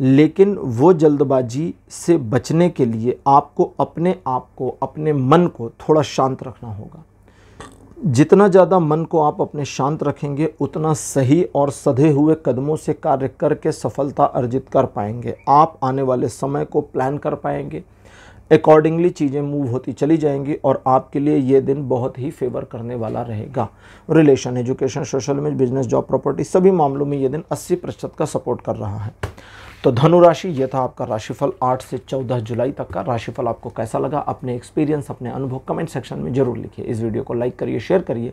A: लेकिन वो जल्दबाजी से बचने के लिए आपको अपने आप को अपने मन को थोड़ा शांत रखना होगा जितना ज़्यादा मन को आप अपने शांत रखेंगे उतना सही और सधे हुए कदमों से कार्य करके सफलता अर्जित कर पाएंगे आप आने वाले समय को प्लान कर पाएंगे अकॉर्डिंगली चीज़ें मूव होती चली जाएंगी और आपके लिए ये दिन बहुत ही फेवर करने वाला रहेगा रिलेशन एजुकेशन सोशल में बिजनेस जॉब प्रॉपर्टी सभी मामलों में ये दिन 80 प्रतिशत का सपोर्ट कर रहा है तो धनु राशि यह था आपका राशिफल 8 से 14 जुलाई तक का राशिफल आपको कैसा लगा अपने एक्सपीरियंस अपने अनुभव कमेंट सेक्शन में जरूर लिखिए इस वीडियो को लाइक करिए शेयर करिए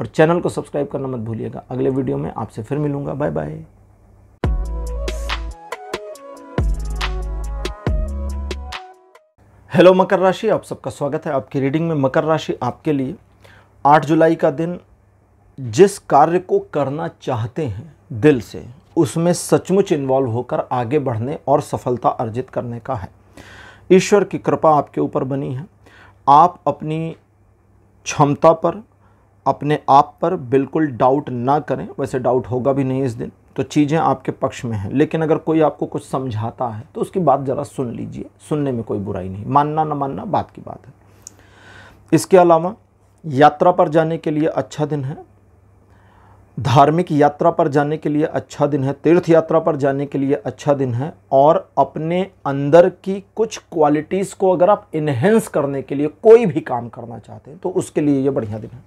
A: और चैनल को सब्सक्राइब करना मत भूलिएगा अगले वीडियो में आपसे फिर मिलूंगा बाय बाय हेलो मकर राशि आप सबका स्वागत है आपकी रीडिंग में मकर राशि आपके लिए 8 जुलाई का दिन जिस कार्य को करना चाहते हैं दिल से उसमें सचमुच इन्वॉल्व होकर आगे बढ़ने और सफलता अर्जित करने का है ईश्वर की कृपा आपके ऊपर बनी है आप अपनी क्षमता पर अपने आप पर बिल्कुल डाउट ना करें वैसे डाउट होगा भी नहीं इस दिन तो चीज़ें आपके पक्ष में हैं लेकिन अगर कोई आपको कुछ समझाता है तो उसकी बात ज़रा सुन लीजिए सुनने में कोई बुराई नहीं मानना ना मानना बात की बात है इसके अलावा यात्रा पर जाने के लिए अच्छा दिन है धार्मिक यात्रा पर जाने के लिए अच्छा दिन है तीर्थ यात्रा पर जाने के लिए अच्छा दिन है और अपने अंदर की कुछ क्वालिटीज़ को अगर आप इन्हेंस करने के लिए कोई भी काम करना चाहते हैं तो उसके लिए ये बढ़िया दिन है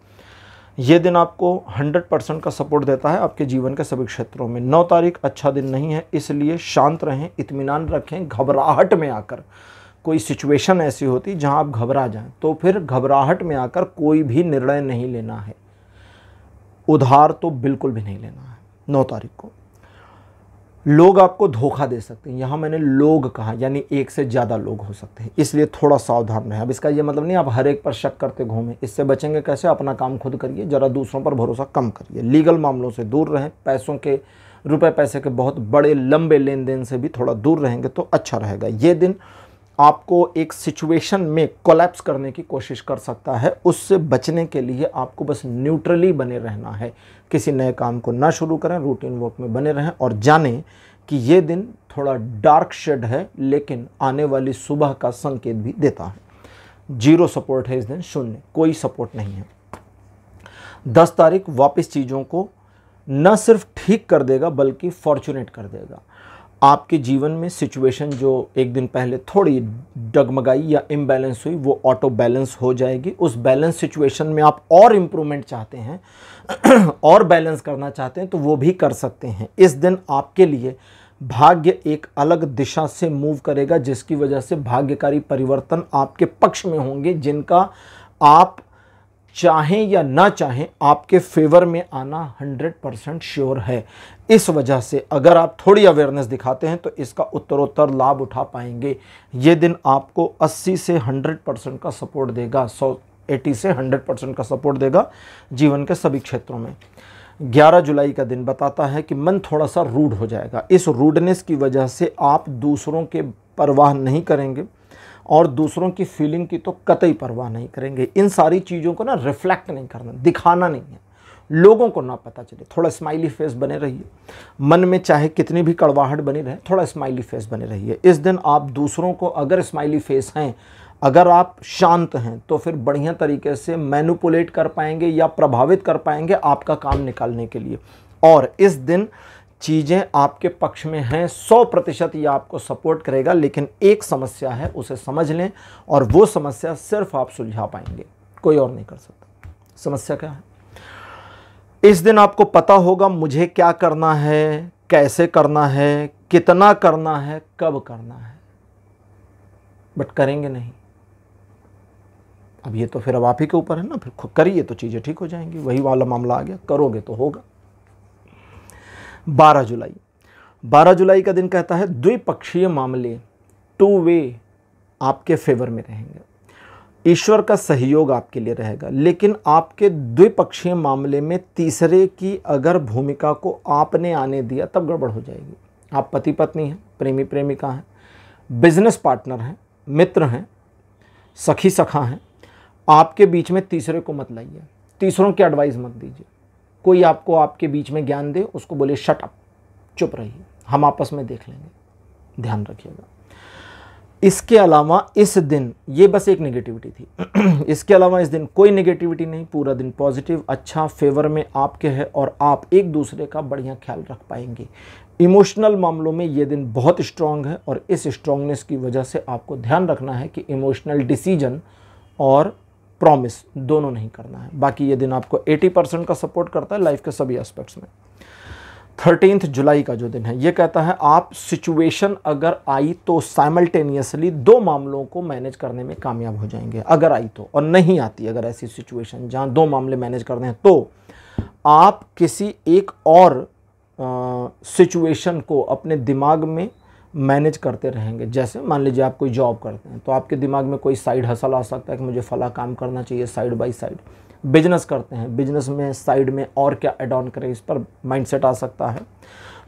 A: ये दिन आपको 100 परसेंट का सपोर्ट देता है आपके जीवन के सभी क्षेत्रों में नौ तारीख अच्छा दिन नहीं है इसलिए शांत रहें इतमान रखें घबराहट में आकर कोई सिचुएशन ऐसी होती जहां आप घबरा जाएं तो फिर घबराहट में आकर कोई भी निर्णय नहीं लेना है उधार तो बिल्कुल भी नहीं लेना है नौ तारीख को लोग आपको धोखा दे सकते हैं यहाँ मैंने लोग कहा यानी एक से ज़्यादा लोग हो सकते हैं इसलिए थोड़ा सावधान रहें अब इसका ये मतलब नहीं आप हर एक पर शक करते घूमें इससे बचेंगे कैसे अपना काम खुद करिए ज़रा दूसरों पर भरोसा कम करिए लीगल मामलों से दूर रहें पैसों के रुपए पैसे के बहुत बड़े लंबे लेन देन से भी थोड़ा दूर रहेंगे तो अच्छा रहेगा ये दिन आपको एक सिचुएशन में कोलैप्स करने की कोशिश कर सकता है उससे बचने के लिए आपको बस न्यूट्रली बने रहना है किसी नए काम को ना शुरू करें रूटीन वर्क में बने रहें और जानें कि ये दिन थोड़ा डार्क शेड है लेकिन आने वाली सुबह का संकेत भी देता है जीरो सपोर्ट है इस दिन शून्य कोई सपोर्ट नहीं है दस तारीख वापस चीज़ों को न सिर्फ ठीक कर देगा बल्कि फॉर्चुनेट कर देगा आपके जीवन में सिचुएशन जो एक दिन पहले थोड़ी डगमगाई या इम्बैलेंस हुई वो ऑटो बैलेंस हो जाएगी उस बैलेंस सिचुएशन में आप और इम्प्रूवमेंट चाहते हैं और बैलेंस करना चाहते हैं तो वो भी कर सकते हैं इस दिन आपके लिए भाग्य एक अलग दिशा से मूव करेगा जिसकी वजह से भाग्यकारी परिवर्तन आपके पक्ष में होंगे जिनका आप चाहें या ना चाहें आपके फेवर में आना 100 परसेंट श्योर है इस वजह से अगर आप थोड़ी अवेयरनेस दिखाते हैं तो इसका उत्तरोत्तर लाभ उठा पाएंगे ये दिन आपको 80 से 100 परसेंट का सपोर्ट देगा 180 से 100 परसेंट का सपोर्ट देगा जीवन के सभी क्षेत्रों में 11 जुलाई का दिन बताता है कि मन थोड़ा सा रूड हो जाएगा इस रूडनेस की वजह से आप दूसरों के परवाह नहीं करेंगे और दूसरों की फीलिंग की तो कतई परवाह नहीं करेंगे इन सारी चीज़ों को ना रिफ्लेक्ट नहीं करना दिखाना नहीं है लोगों को ना पता चले थोड़ा स्माइली फेस बने रहिए मन में चाहे कितनी भी कड़वाहट बनी रहे थोड़ा स्माइली फेस बने रहिए इस दिन आप दूसरों को अगर स्माइली फेस हैं अगर आप शांत हैं तो फिर बढ़िया तरीके से मैनुपुलेट कर पाएंगे या प्रभावित कर पाएंगे आपका काम निकालने के लिए और इस दिन चीज़ें आपके पक्ष में हैं सौ प्रतिशत ये आपको सपोर्ट करेगा लेकिन एक समस्या है उसे समझ लें और वो समस्या सिर्फ आप सुलझा पाएंगे कोई और नहीं कर सकता समस्या क्या है इस दिन आपको पता होगा मुझे क्या करना है कैसे करना है कितना करना है कब करना है बट करेंगे नहीं अब ये तो फिर अब आप ही के ऊपर है ना फिर करिए तो चीज़ें ठीक हो जाएंगी वही वाला मामला आ गया करोगे तो होगा 12 जुलाई 12 जुलाई का दिन कहता है द्विपक्षीय मामले टू वे आपके फेवर में रहेंगे ईश्वर का सहयोग आपके लिए रहेगा लेकिन आपके द्विपक्षीय मामले में तीसरे की अगर भूमिका को आपने आने दिया तब गड़बड़ हो जाएगी आप पति पत्नी हैं प्रेमी प्रेमिका हैं बिजनेस पार्टनर हैं मित्र हैं सखी सखा हैं आपके बीच में तीसरे को मत लाइए तीसरों की एडवाइस मत दीजिए कोई आपको आपके बीच में ज्ञान दे उसको बोले शट अप चुप रहिए हम आपस में देख लेंगे ध्यान रखिएगा इसके अलावा इस दिन ये बस एक नेगेटिविटी थी इसके अलावा इस दिन कोई नेगेटिविटी नहीं पूरा दिन पॉजिटिव अच्छा फेवर में आपके है और आप एक दूसरे का बढ़िया ख्याल रख पाएंगे इमोशनल मामलों में ये दिन बहुत स्ट्रांग है और इस स्ट्रांगनेस की वजह से आपको ध्यान रखना है कि इमोशनल डिसीजन और प्रॉमिस दोनों नहीं करना है बाकी ये दिन आपको 80 परसेंट का सपोर्ट करता है लाइफ के सभी एस्पेक्ट्स में थर्टीनथ जुलाई का जो दिन है ये कहता है आप सिचुएशन अगर आई तो साइमल्टेनियसली दो मामलों को मैनेज करने में कामयाब हो जाएंगे अगर आई तो और नहीं आती अगर ऐसी सिचुएशन जहाँ दो मामले मैनेज करने हैं तो आप किसी एक और सिचुएशन को अपने दिमाग में मैनेज करते रहेंगे जैसे मान लीजिए आप कोई जॉब करते हैं तो आपके दिमाग में कोई साइड हसल आ सकता है कि मुझे फला काम करना चाहिए साइड बाई साइड बिजनेस करते हैं बिजनेस में साइड में और क्या एड ऑन करें इस पर माइंडसेट आ सकता है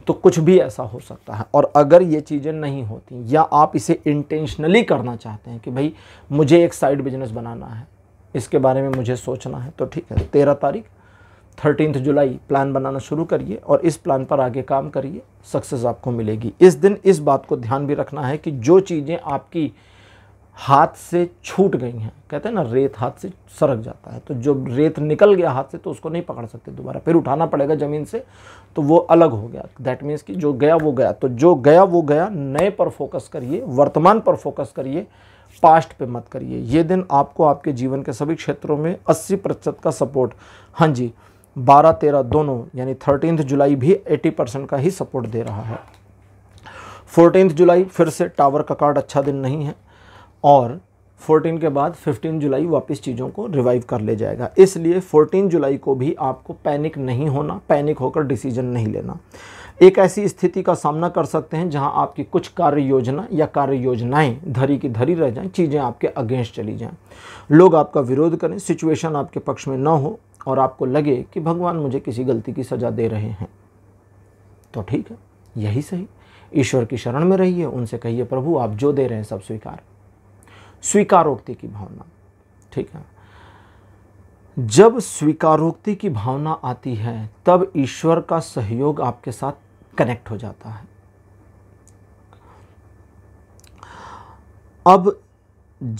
A: तो कुछ भी ऐसा हो सकता है और अगर ये चीज़ें नहीं होती या आप इसे इंटेंशनली करना चाहते हैं कि भाई मुझे एक साइड बिजनेस बनाना है इसके बारे में मुझे सोचना है तो ठीक है तेरह तारीख थर्टीनथ जुलाई प्लान बनाना शुरू करिए और इस प्लान पर आगे काम करिए सक्सेस आपको मिलेगी इस दिन इस बात को ध्यान भी रखना है कि जो चीज़ें आपकी हाथ से छूट गई हैं कहते हैं ना रेत हाथ से सरक जाता है तो जब रेत निकल गया हाथ से तो उसको नहीं पकड़ सकते दोबारा फिर उठाना पड़ेगा ज़मीन से तो वो अलग हो गया दैट मीन्स कि जो गया वो गया तो जो गया वो गया नए पर फोकस करिए वर्तमान पर फोकस करिए पास्ट पे मत करिए ये दिन आपको आपके जीवन के सभी क्षेत्रों में अस्सी प्रतिशत का सपोर्ट हाँ जी बारह तेरह दोनों यानी थर्टीन जुलाई भी एटी परसेंट का ही सपोर्ट दे रहा है फोर्टीन जुलाई फिर से टावर का कार्ड अच्छा दिन नहीं है और 14 के बाद 15 जुलाई वापस चीज़ों को रिवाइव कर ले जाएगा इसलिए 14 जुलाई को भी आपको पैनिक नहीं होना पैनिक होकर डिसीजन नहीं लेना एक ऐसी स्थिति का सामना कर सकते हैं जहां आपकी कुछ कार्य योजना या कार्य योजनाएं धरी की धरी रह जाएं चीज़ें आपके अगेंस्ट चली जाएं लोग आपका विरोध करें सिचुएशन आपके पक्ष में ना हो और आपको लगे कि भगवान मुझे किसी गलती की सज़ा दे रहे हैं तो ठीक है यही सही ईश्वर की शरण में रहिए उनसे कहिए प्रभु आप जो दे रहे हैं सब स्वीकार स्वीकारोक्ति की भावना ठीक है जब स्वीकारोक्ति की भावना आती है तब ईश्वर का सहयोग आपके साथ कनेक्ट हो जाता है अब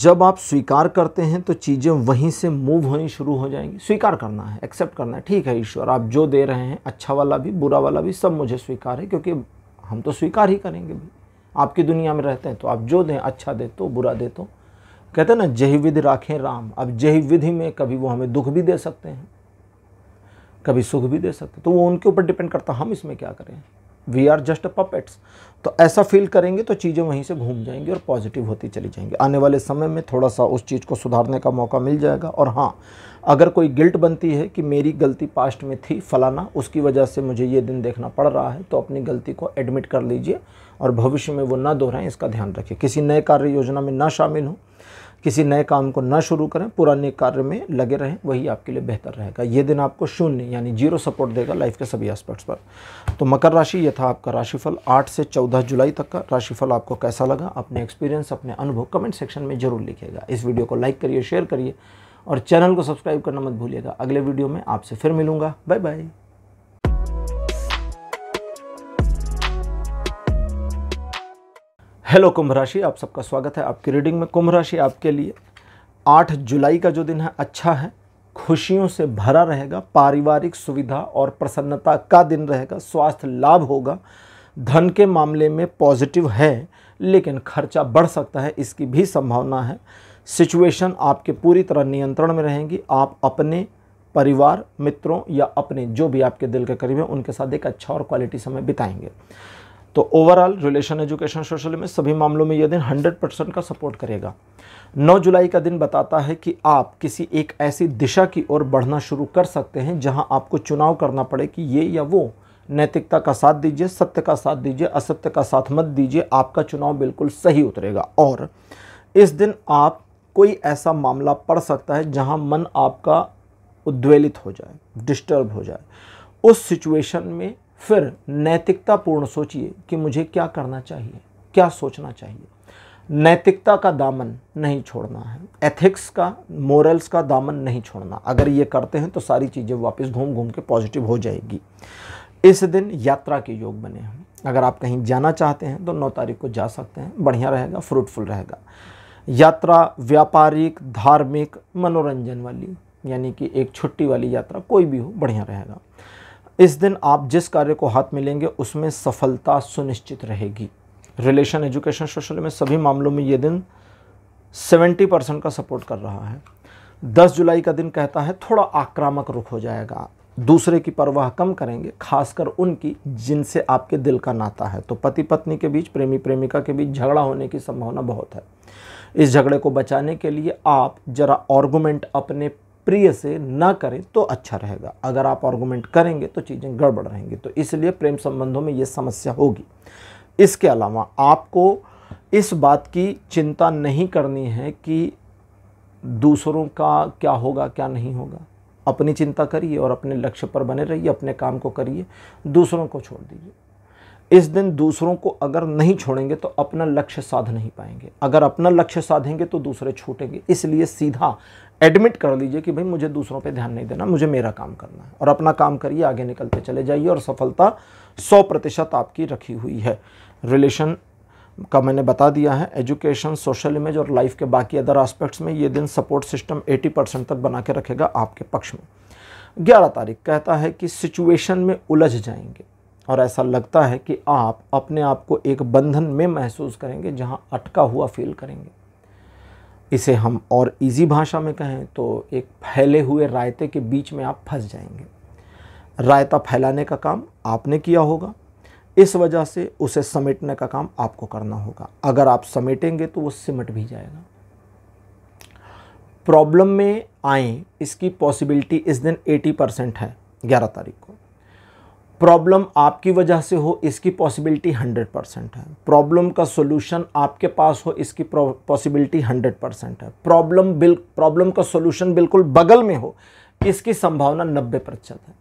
A: जब आप स्वीकार करते हैं तो चीज़ें वहीं से मूव होनी शुरू हो जाएंगी स्वीकार करना है एक्सेप्ट करना है ठीक है ईश्वर आप जो दे रहे हैं अच्छा वाला भी बुरा वाला भी सब मुझे स्वीकार है क्योंकि हम तो स्वीकार ही करेंगे भी आपकी दुनिया में रहते हैं तो आप जो दें अच्छा दे तो बुरा दे तो कहते हैं ना जही विधि राखें राम अब जही विधि में कभी वो हमें दुख भी दे सकते हैं कभी सुख भी दे सकते हैं तो वो उनके ऊपर डिपेंड करता हम इसमें क्या करें वी आर जस्ट पपेट्स तो ऐसा फील करेंगे तो चीज़ें वहीं से घूम जाएंगी और पॉजिटिव होती चली जाएंगी आने वाले समय में थोड़ा सा उस चीज़ को सुधारने का मौका मिल जाएगा और हाँ अगर कोई गिल्ट बनती है कि मेरी गलती पास्ट में थी फलाना उसकी वजह से मुझे ये दिन देखना पड़ रहा है तो अपनी गलती को एडमिट कर लीजिए और भविष्य में वो ना दोहराएं इसका ध्यान रखिए किसी नए कार्य योजना में ना शामिल हों किसी नए काम को ना शुरू करें पुराने कार्य में लगे रहें वही आपके लिए बेहतर रहेगा ये दिन आपको शून्य यानी जीरो सपोर्ट देगा लाइफ के सभी एस्पेक्ट्स पर तो मकर राशि यह था आपका राशिफल 8 से 14 जुलाई तक का राशिफल आपको कैसा लगा अपने एक्सपीरियंस अपने अनुभव कमेंट सेक्शन में जरूर लिखेगा इस वीडियो को लाइक करिए शेयर करिए और चैनल को सब्सक्राइब करना मत भूलिएगा अगले वीडियो में आपसे फिर मिलूंगा बाय बाय हेलो कुंभ राशि आप सबका स्वागत है आपकी रीडिंग में कुंभ राशि आपके लिए आठ जुलाई का जो दिन है अच्छा है खुशियों से भरा रहेगा पारिवारिक सुविधा और प्रसन्नता का दिन रहेगा स्वास्थ्य लाभ होगा धन के मामले में पॉजिटिव है लेकिन खर्चा बढ़ सकता है इसकी भी संभावना है सिचुएशन आपके पूरी तरह नियंत्रण में रहेंगी आप अपने परिवार मित्रों या अपने जो भी आपके दिल के करीब हैं उनके साथ एक अच्छा और क्वालिटी समय बिताएंगे तो ओवरऑल रिलेशन एजुकेशन सोशल में सभी मामलों में यह दिन 100 परसेंट का सपोर्ट करेगा 9 जुलाई का दिन बताता है कि आप किसी एक ऐसी दिशा की ओर बढ़ना शुरू कर सकते हैं जहां आपको चुनाव करना पड़े कि ये या वो नैतिकता का साथ दीजिए सत्य का साथ दीजिए असत्य का साथ मत दीजिए आपका चुनाव बिल्कुल सही उतरेगा और इस दिन आप कोई ऐसा मामला पढ़ सकता है जहाँ मन आपका उद्वेलित हो जाए डिस्टर्ब हो जाए उस सिचुएशन में फिर नैतिकतापूर्ण सोचिए कि मुझे क्या करना चाहिए क्या सोचना चाहिए नैतिकता का दामन नहीं छोड़ना है एथिक्स का मोरल्स का दामन नहीं छोड़ना अगर ये करते हैं तो सारी चीज़ें वापस घूम घूम के पॉजिटिव हो जाएगी इस दिन यात्रा के योग बने हैं अगर आप कहीं जाना चाहते हैं तो नौ तारीख को जा सकते हैं बढ़िया रहेगा फ्रूटफुल रहेगा यात्रा व्यापारिक धार्मिक मनोरंजन वाली यानी कि एक छुट्टी वाली यात्रा कोई भी हो बढ़िया रहेगा इस दिन आप जिस कार्य को हाथ में लेंगे उसमें सफलता सुनिश्चित रहेगी रिलेशन एजुकेशन सोशल में सभी मामलों में ये दिन 70 परसेंट का सपोर्ट कर रहा है 10 जुलाई का दिन कहता है थोड़ा आक्रामक रुख हो जाएगा आप दूसरे की परवाह कम करेंगे खासकर उनकी जिनसे आपके दिल का नाता है तो पति पत्नी के बीच प्रेमी प्रेमिका के बीच झगड़ा होने की संभावना बहुत है इस झगड़े को बचाने के लिए आप जरा ऑर्गूमेंट अपने प्रिय से ना करें तो अच्छा रहेगा अगर आप आर्गूमेंट करेंगे तो चीज़ें गड़बड़ रहेंगी तो इसलिए प्रेम संबंधों में ये समस्या होगी इसके अलावा आपको इस बात की चिंता नहीं करनी है कि दूसरों का क्या होगा क्या नहीं होगा अपनी चिंता करिए और अपने लक्ष्य पर बने रहिए अपने काम को करिए दूसरों को छोड़ दीजिए इस दिन दूसरों को अगर नहीं छोड़ेंगे तो अपना लक्ष्य साध नहीं पाएंगे अगर अपना लक्ष्य साधेंगे तो दूसरे छूटेंगे इसलिए सीधा एडमिट कर लीजिए कि भाई मुझे दूसरों पे ध्यान नहीं देना मुझे मेरा काम करना है और अपना काम करिए आगे निकलते चले जाइए और सफलता सौ प्रतिशत आपकी रखी हुई है रिलेशन का मैंने बता दिया है एजुकेशन सोशल इमेज और लाइफ के बाकी अदर आस्पेक्ट्स में ये दिन सपोर्ट सिस्टम 80 परसेंट तक बना के रखेगा आपके पक्ष में ग्यारह तारीख कहता है कि सिचुएशन में उलझ जाएंगे और ऐसा लगता है कि आप अपने आप को एक बंधन में महसूस करेंगे जहां अटका हुआ फील करेंगे इसे हम और इजी भाषा में कहें तो एक फैले हुए रायते के बीच में आप फंस जाएंगे रायता फैलाने का काम आपने किया होगा इस वजह से उसे समेटने का काम आपको करना होगा अगर आप समेटेंगे तो वो सिमट भी जाएगा प्रॉब्लम में आए इसकी पॉसिबिलिटी इस दिन 80 परसेंट है ग्यारह तारीख को प्रॉब्लम आपकी वजह से हो इसकी पॉसिबिलिटी 100 परसेंट है प्रॉब्लम का सोल्यूशन आपके पास हो इसकी पॉसिबिलिटी 100 परसेंट है प्रॉब्लम बिल प्रॉब्लम का सोल्यूशन बिल्कुल बगल में हो इसकी संभावना 90 प्रतिशत है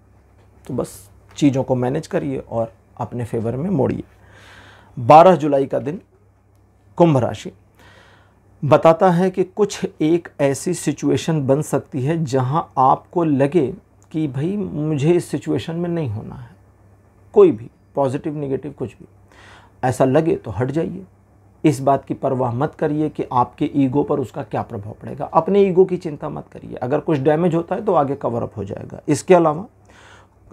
A: तो बस चीज़ों को मैनेज करिए और अपने फेवर में मोड़िए 12 जुलाई का दिन कुंभ राशि बताता है कि कुछ एक ऐसी सिचुएशन बन सकती है जहाँ आपको लगे कि भाई मुझे इस सिचुएशन में नहीं होना है कोई भी पॉजिटिव निगेटिव कुछ भी ऐसा लगे तो हट जाइए इस बात की परवाह मत करिए कि आपके ईगो पर उसका क्या प्रभाव पड़ेगा अपने ईगो की चिंता मत करिए अगर कुछ डैमेज होता है तो आगे कवर अप हो जाएगा इसके अलावा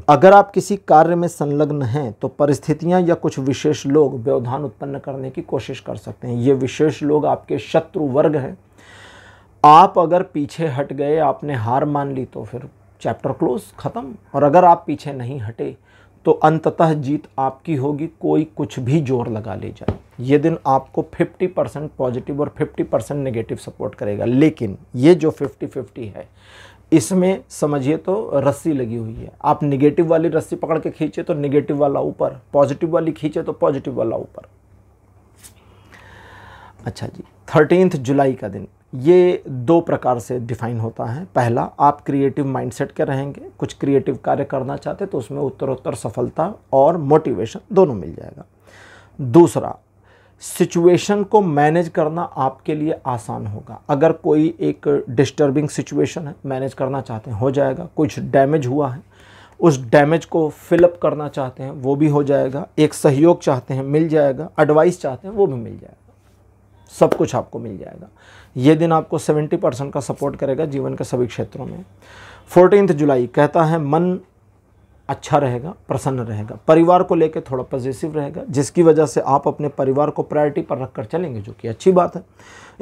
A: अगर आप किसी कार्य में संलग्न हैं तो परिस्थितियां या कुछ विशेष लोग व्यवधान उत्पन्न करने की कोशिश कर सकते हैं ये विशेष लोग आपके शत्रु वर्ग हैं आप अगर पीछे हट गए आपने हार मान ली तो फिर चैप्टर क्लोज ख़त्म और अगर आप पीछे नहीं हटे तो अंततः जीत आपकी होगी कोई कुछ भी जोर लगा ले जाए ये दिन आपको 50 परसेंट पॉजिटिव और 50 परसेंट नेगेटिव सपोर्ट करेगा लेकिन ये जो 50 50 है इसमें समझिए तो रस्सी लगी हुई है आप निगेटिव वाली रस्सी पकड़ के खींचे तो निगेटिव वाला ऊपर पॉजिटिव वाली खींचे तो पॉजिटिव वाला ऊपर अच्छा जी थर्टीनथ जुलाई का दिन ये दो प्रकार से डिफाइन होता है पहला आप क्रिएटिव माइंडसेट के रहेंगे कुछ क्रिएटिव कार्य करना चाहते तो उसमें उत्तरोत्तर सफलता और मोटिवेशन दोनों मिल जाएगा दूसरा सिचुएशन को मैनेज करना आपके लिए आसान होगा अगर कोई एक डिस्टर्बिंग सिचुएशन है मैनेज करना चाहते हैं हो जाएगा कुछ डैमेज हुआ है उस डैमेज को फिलअप करना चाहते हैं वो भी हो जाएगा एक सहयोग चाहते हैं मिल जाएगा एडवाइस चाहते हैं वो भी मिल जाएगा सब कुछ आपको मिल जाएगा ये दिन आपको 70 परसेंट का सपोर्ट करेगा जीवन के सभी क्षेत्रों में फोर्टीन जुलाई कहता है मन अच्छा रहेगा प्रसन्न रहेगा परिवार को लेकर थोड़ा पॉजिटिव रहेगा जिसकी वजह से आप अपने परिवार को प्रायोरिटी पर रखकर चलेंगे जो कि अच्छी बात है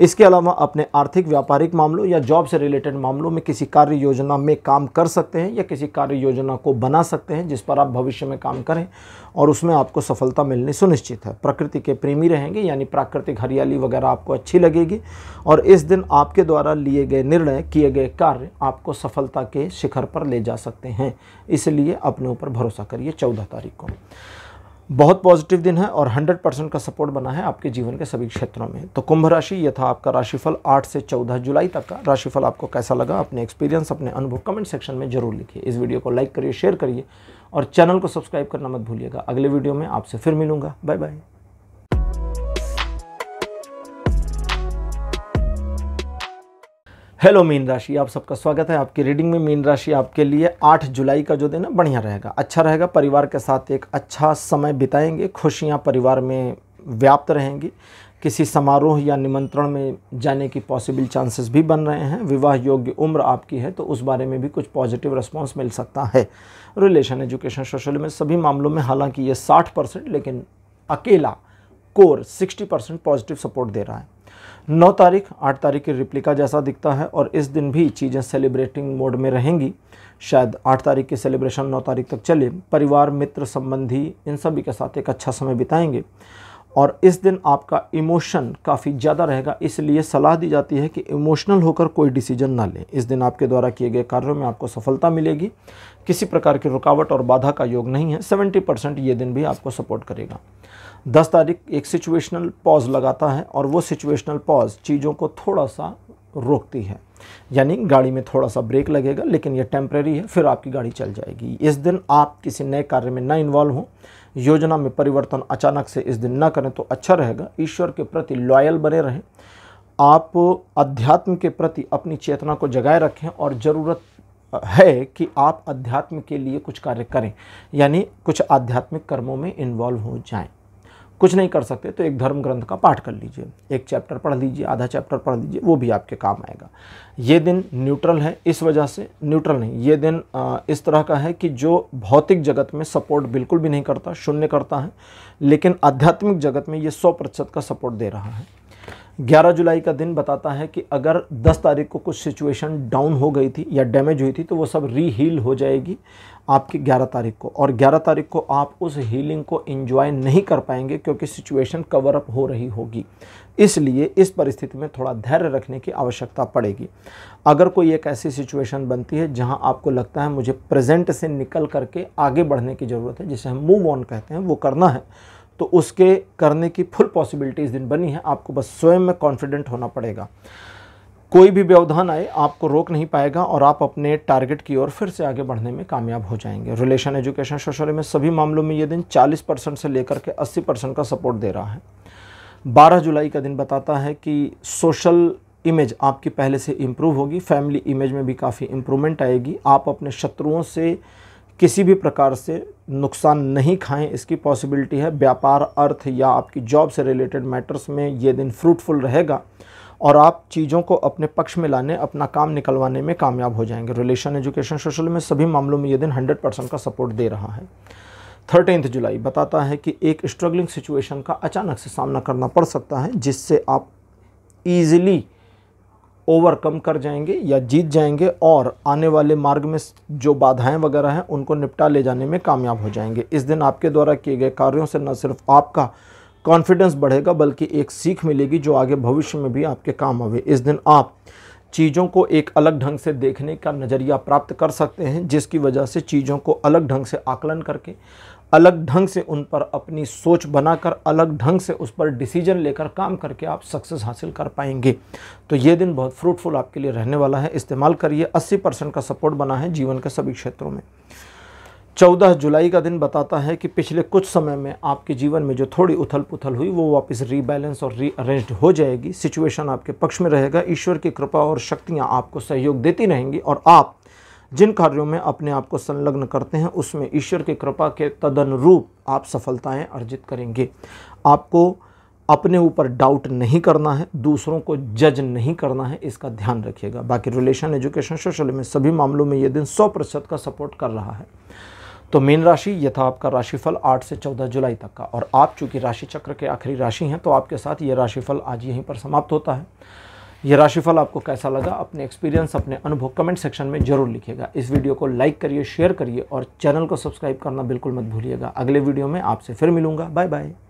A: इसके अलावा अपने आर्थिक व्यापारिक मामलों या जॉब से रिलेटेड मामलों में किसी कार्य योजना में काम कर सकते हैं या किसी कार्य योजना को बना सकते हैं जिस पर आप भविष्य में काम करें और उसमें आपको सफलता मिलनी सुनिश्चित है प्रकृति के प्रेमी रहेंगे यानी प्राकृतिक हरियाली वगैरह आपको अच्छी लगेगी और इस दिन आपके द्वारा लिए गए निर्णय किए गए कार्य आपको सफलता के शिखर पर ले जा सकते हैं इसलिए अपने ऊपर भरोसा करिए चौदह तारीख को बहुत पॉजिटिव दिन है और 100 परसेंट का सपोर्ट बना है आपके जीवन के सभी क्षेत्रों में तो कुंभ राशि यह था आपका राशिफल 8 से 14 जुलाई तक का राशिफल आपको कैसा लगा अपने एक्सपीरियंस अपने अनुभव कमेंट सेक्शन में जरूर लिखिए इस वीडियो को लाइक करिए शेयर करिए और चैनल को सब्सक्राइब करना मत भूलिएगा अगले वीडियो में आपसे फिर मिलूंगा बाय बाय हेलो मीन राशि आप सबका स्वागत है आपकी रीडिंग में मीन राशि आपके लिए 8 जुलाई का जो दिन है बढ़िया रहेगा अच्छा रहेगा परिवार के साथ एक अच्छा समय बिताएंगे खुशियां परिवार में व्याप्त रहेंगी किसी समारोह या निमंत्रण में जाने की पॉसिबल चांसेस भी बन रहे हैं विवाह योग्य उम्र आपकी है तो उस बारे में भी कुछ पॉजिटिव रिस्पॉन्स मिल सकता है रिलेशन एजुकेशन सोशल में सभी मामलों में हालांकि ये साठ परसेंट लेकिन अकेला कोर सिक्सटी परसेंट पॉजिटिव सपोर्ट दे रहा है नौ तारीख आठ तारीख की रिप्लिका जैसा दिखता है और इस दिन भी चीज़ें सेलिब्रेटिंग मोड में रहेंगी शायद आठ तारीख की सेलिब्रेशन नौ तारीख तक चले परिवार मित्र संबंधी इन सभी के साथ एक अच्छा समय बिताएंगे और इस दिन आपका इमोशन काफ़ी ज़्यादा रहेगा इसलिए सलाह दी जाती है कि इमोशनल होकर कोई डिसीजन ना लें इस दिन आपके द्वारा किए गए कार्यों में आपको सफलता मिलेगी किसी प्रकार की रुकावट और बाधा का योग नहीं है सेवेंटी परसेंट ये दिन भी आपको सपोर्ट करेगा दस तारीख एक सिचुएशनल पॉज लगाता है और वो सिचुएशनल पॉज चीज़ों को थोड़ा सा रोकती है यानी गाड़ी में थोड़ा सा ब्रेक लगेगा लेकिन ये टेम्प्रेरी है फिर आपकी गाड़ी चल जाएगी इस दिन आप किसी नए कार्य में ना इन्वॉल्व हों योजना में परिवर्तन अचानक से इस दिन ना करें तो अच्छा रहेगा ईश्वर के प्रति लॉयल बने रहें आप अध्यात्म के प्रति अपनी चेतना को जगाए रखें और ज़रूरत है कि आप अध्यात्म के लिए कुछ कार्य करें यानी कुछ आध्यात्मिक कर्मों में इन्वॉल्व हो जाएं कुछ नहीं कर सकते तो एक धर्म ग्रंथ का पाठ कर लीजिए एक चैप्टर पढ़ लीजिए आधा चैप्टर पढ़ लीजिए वो भी आपके काम आएगा ये दिन न्यूट्रल है इस वजह से न्यूट्रल नहीं ये दिन इस तरह का है कि जो भौतिक जगत में सपोर्ट बिल्कुल भी नहीं करता शून्य करता है लेकिन आध्यात्मिक जगत में ये सौ प्रतिशत का सपोर्ट दे रहा है 11 जुलाई का दिन बताता है कि अगर 10 तारीख को कुछ सिचुएशन डाउन हो गई थी या डैमेज हुई थी तो वो सब रीहील हो जाएगी आपकी 11 तारीख को और 11 तारीख को आप उस हीलिंग को इन्जॉय नहीं कर पाएंगे क्योंकि सिचुएशन कवर अप हो रही होगी इसलिए इस परिस्थिति में थोड़ा धैर्य रखने की आवश्यकता पड़ेगी अगर कोई एक ऐसी सिचुएशन बनती है जहां आपको लगता है मुझे प्रेजेंट से निकल करके आगे बढ़ने की ज़रूरत है जिसे हम मूव ऑन कहते हैं वो करना है तो उसके करने की फुल पॉसिबिलिटी इस दिन बनी है आपको बस स्वयं में कॉन्फिडेंट होना पड़ेगा कोई भी व्यवधान आए आपको रोक नहीं पाएगा और आप अपने टारगेट की ओर फिर से आगे बढ़ने में कामयाब हो जाएंगे रिलेशन एजुकेशन सोशल में सभी मामलों में ये दिन 40 परसेंट से लेकर के 80 परसेंट का सपोर्ट दे रहा है 12 जुलाई का दिन बताता है कि सोशल इमेज आपकी पहले से इम्प्रूव होगी फैमिली इमेज में भी काफ़ी इम्प्रूवमेंट आएगी आप अपने शत्रुओं से किसी भी प्रकार से नुकसान नहीं खाएं इसकी पॉसिबिलिटी है व्यापार अर्थ या आपकी जॉब से रिलेटेड मैटर्स में ये दिन फ्रूटफुल रहेगा और आप चीज़ों को अपने पक्ष में लाने अपना काम निकलवाने में कामयाब हो जाएंगे रिलेशन एजुकेशन सोशल में सभी मामलों में ये दिन हंड्रेड परसेंट का सपोर्ट दे रहा है थर्टीनथ जुलाई बताता है कि एक स्ट्रगलिंग सिचुएशन का अचानक से सामना करना पड़ सकता है जिससे आप ईजिली ओवरकम कर जाएंगे या जीत जाएंगे और आने वाले मार्ग में जो बाधाएं वगैरह हैं उनको निपटा ले जाने में कामयाब हो जाएंगे इस दिन आपके द्वारा किए गए कार्यों से न सिर्फ आपका कॉन्फिडेंस बढ़ेगा बल्कि एक सीख मिलेगी जो आगे भविष्य में भी आपके काम आवे इस दिन आप चीज़ों को एक अलग ढंग से देखने का नज़रिया प्राप्त कर सकते हैं जिसकी वजह से चीज़ों को अलग ढंग से आकलन करके अलग ढंग से उन पर अपनी सोच बनाकर अलग ढंग से उस पर डिसीजन लेकर काम करके आप सक्सेस हासिल कर पाएंगे तो ये दिन बहुत फ्रूटफुल आपके लिए रहने वाला है इस्तेमाल करिए 80 परसेंट का सपोर्ट बना है जीवन के सभी क्षेत्रों में चौदह जुलाई का दिन बताता है कि पिछले कुछ समय में आपके जीवन में जो थोड़ी उथल पुथल हुई वो वापस रीबैलेंस और रीअरेंज हो जाएगी सिचुएशन आपके पक्ष में रहेगा ईश्वर की कृपा और शक्तियाँ आपको सहयोग देती रहेंगी और आप जिन कार्यों में अपने आप को संलग्न करते हैं उसमें ईश्वर की कृपा के तदनुरूप आप सफलताएं अर्जित करेंगे आपको अपने ऊपर डाउट नहीं करना है दूसरों को जज नहीं करना है इसका ध्यान रखिएगा बाकी रिलेशन एजुकेशन सोशल में सभी मामलों में ये दिन सौ प्रतिशत का सपोर्ट कर रहा है तो मीन राशि यह था आपका राशिफल 8 से 14 जुलाई तक का और आप चूंकि राशि चक्र के आखिरी राशि हैं तो आपके साथ ये राशिफल आज यहीं पर समाप्त होता है ये राशिफल आपको कैसा लगा अपने एक्सपीरियंस अपने अनुभव कमेंट सेक्शन में जरूर लिखिएगा इस वीडियो को लाइक करिए शेयर करिए और चैनल को सब्सक्राइब करना बिल्कुल मत भूलिएगा अगले वीडियो में आपसे फिर मिलूंगा बाय बाय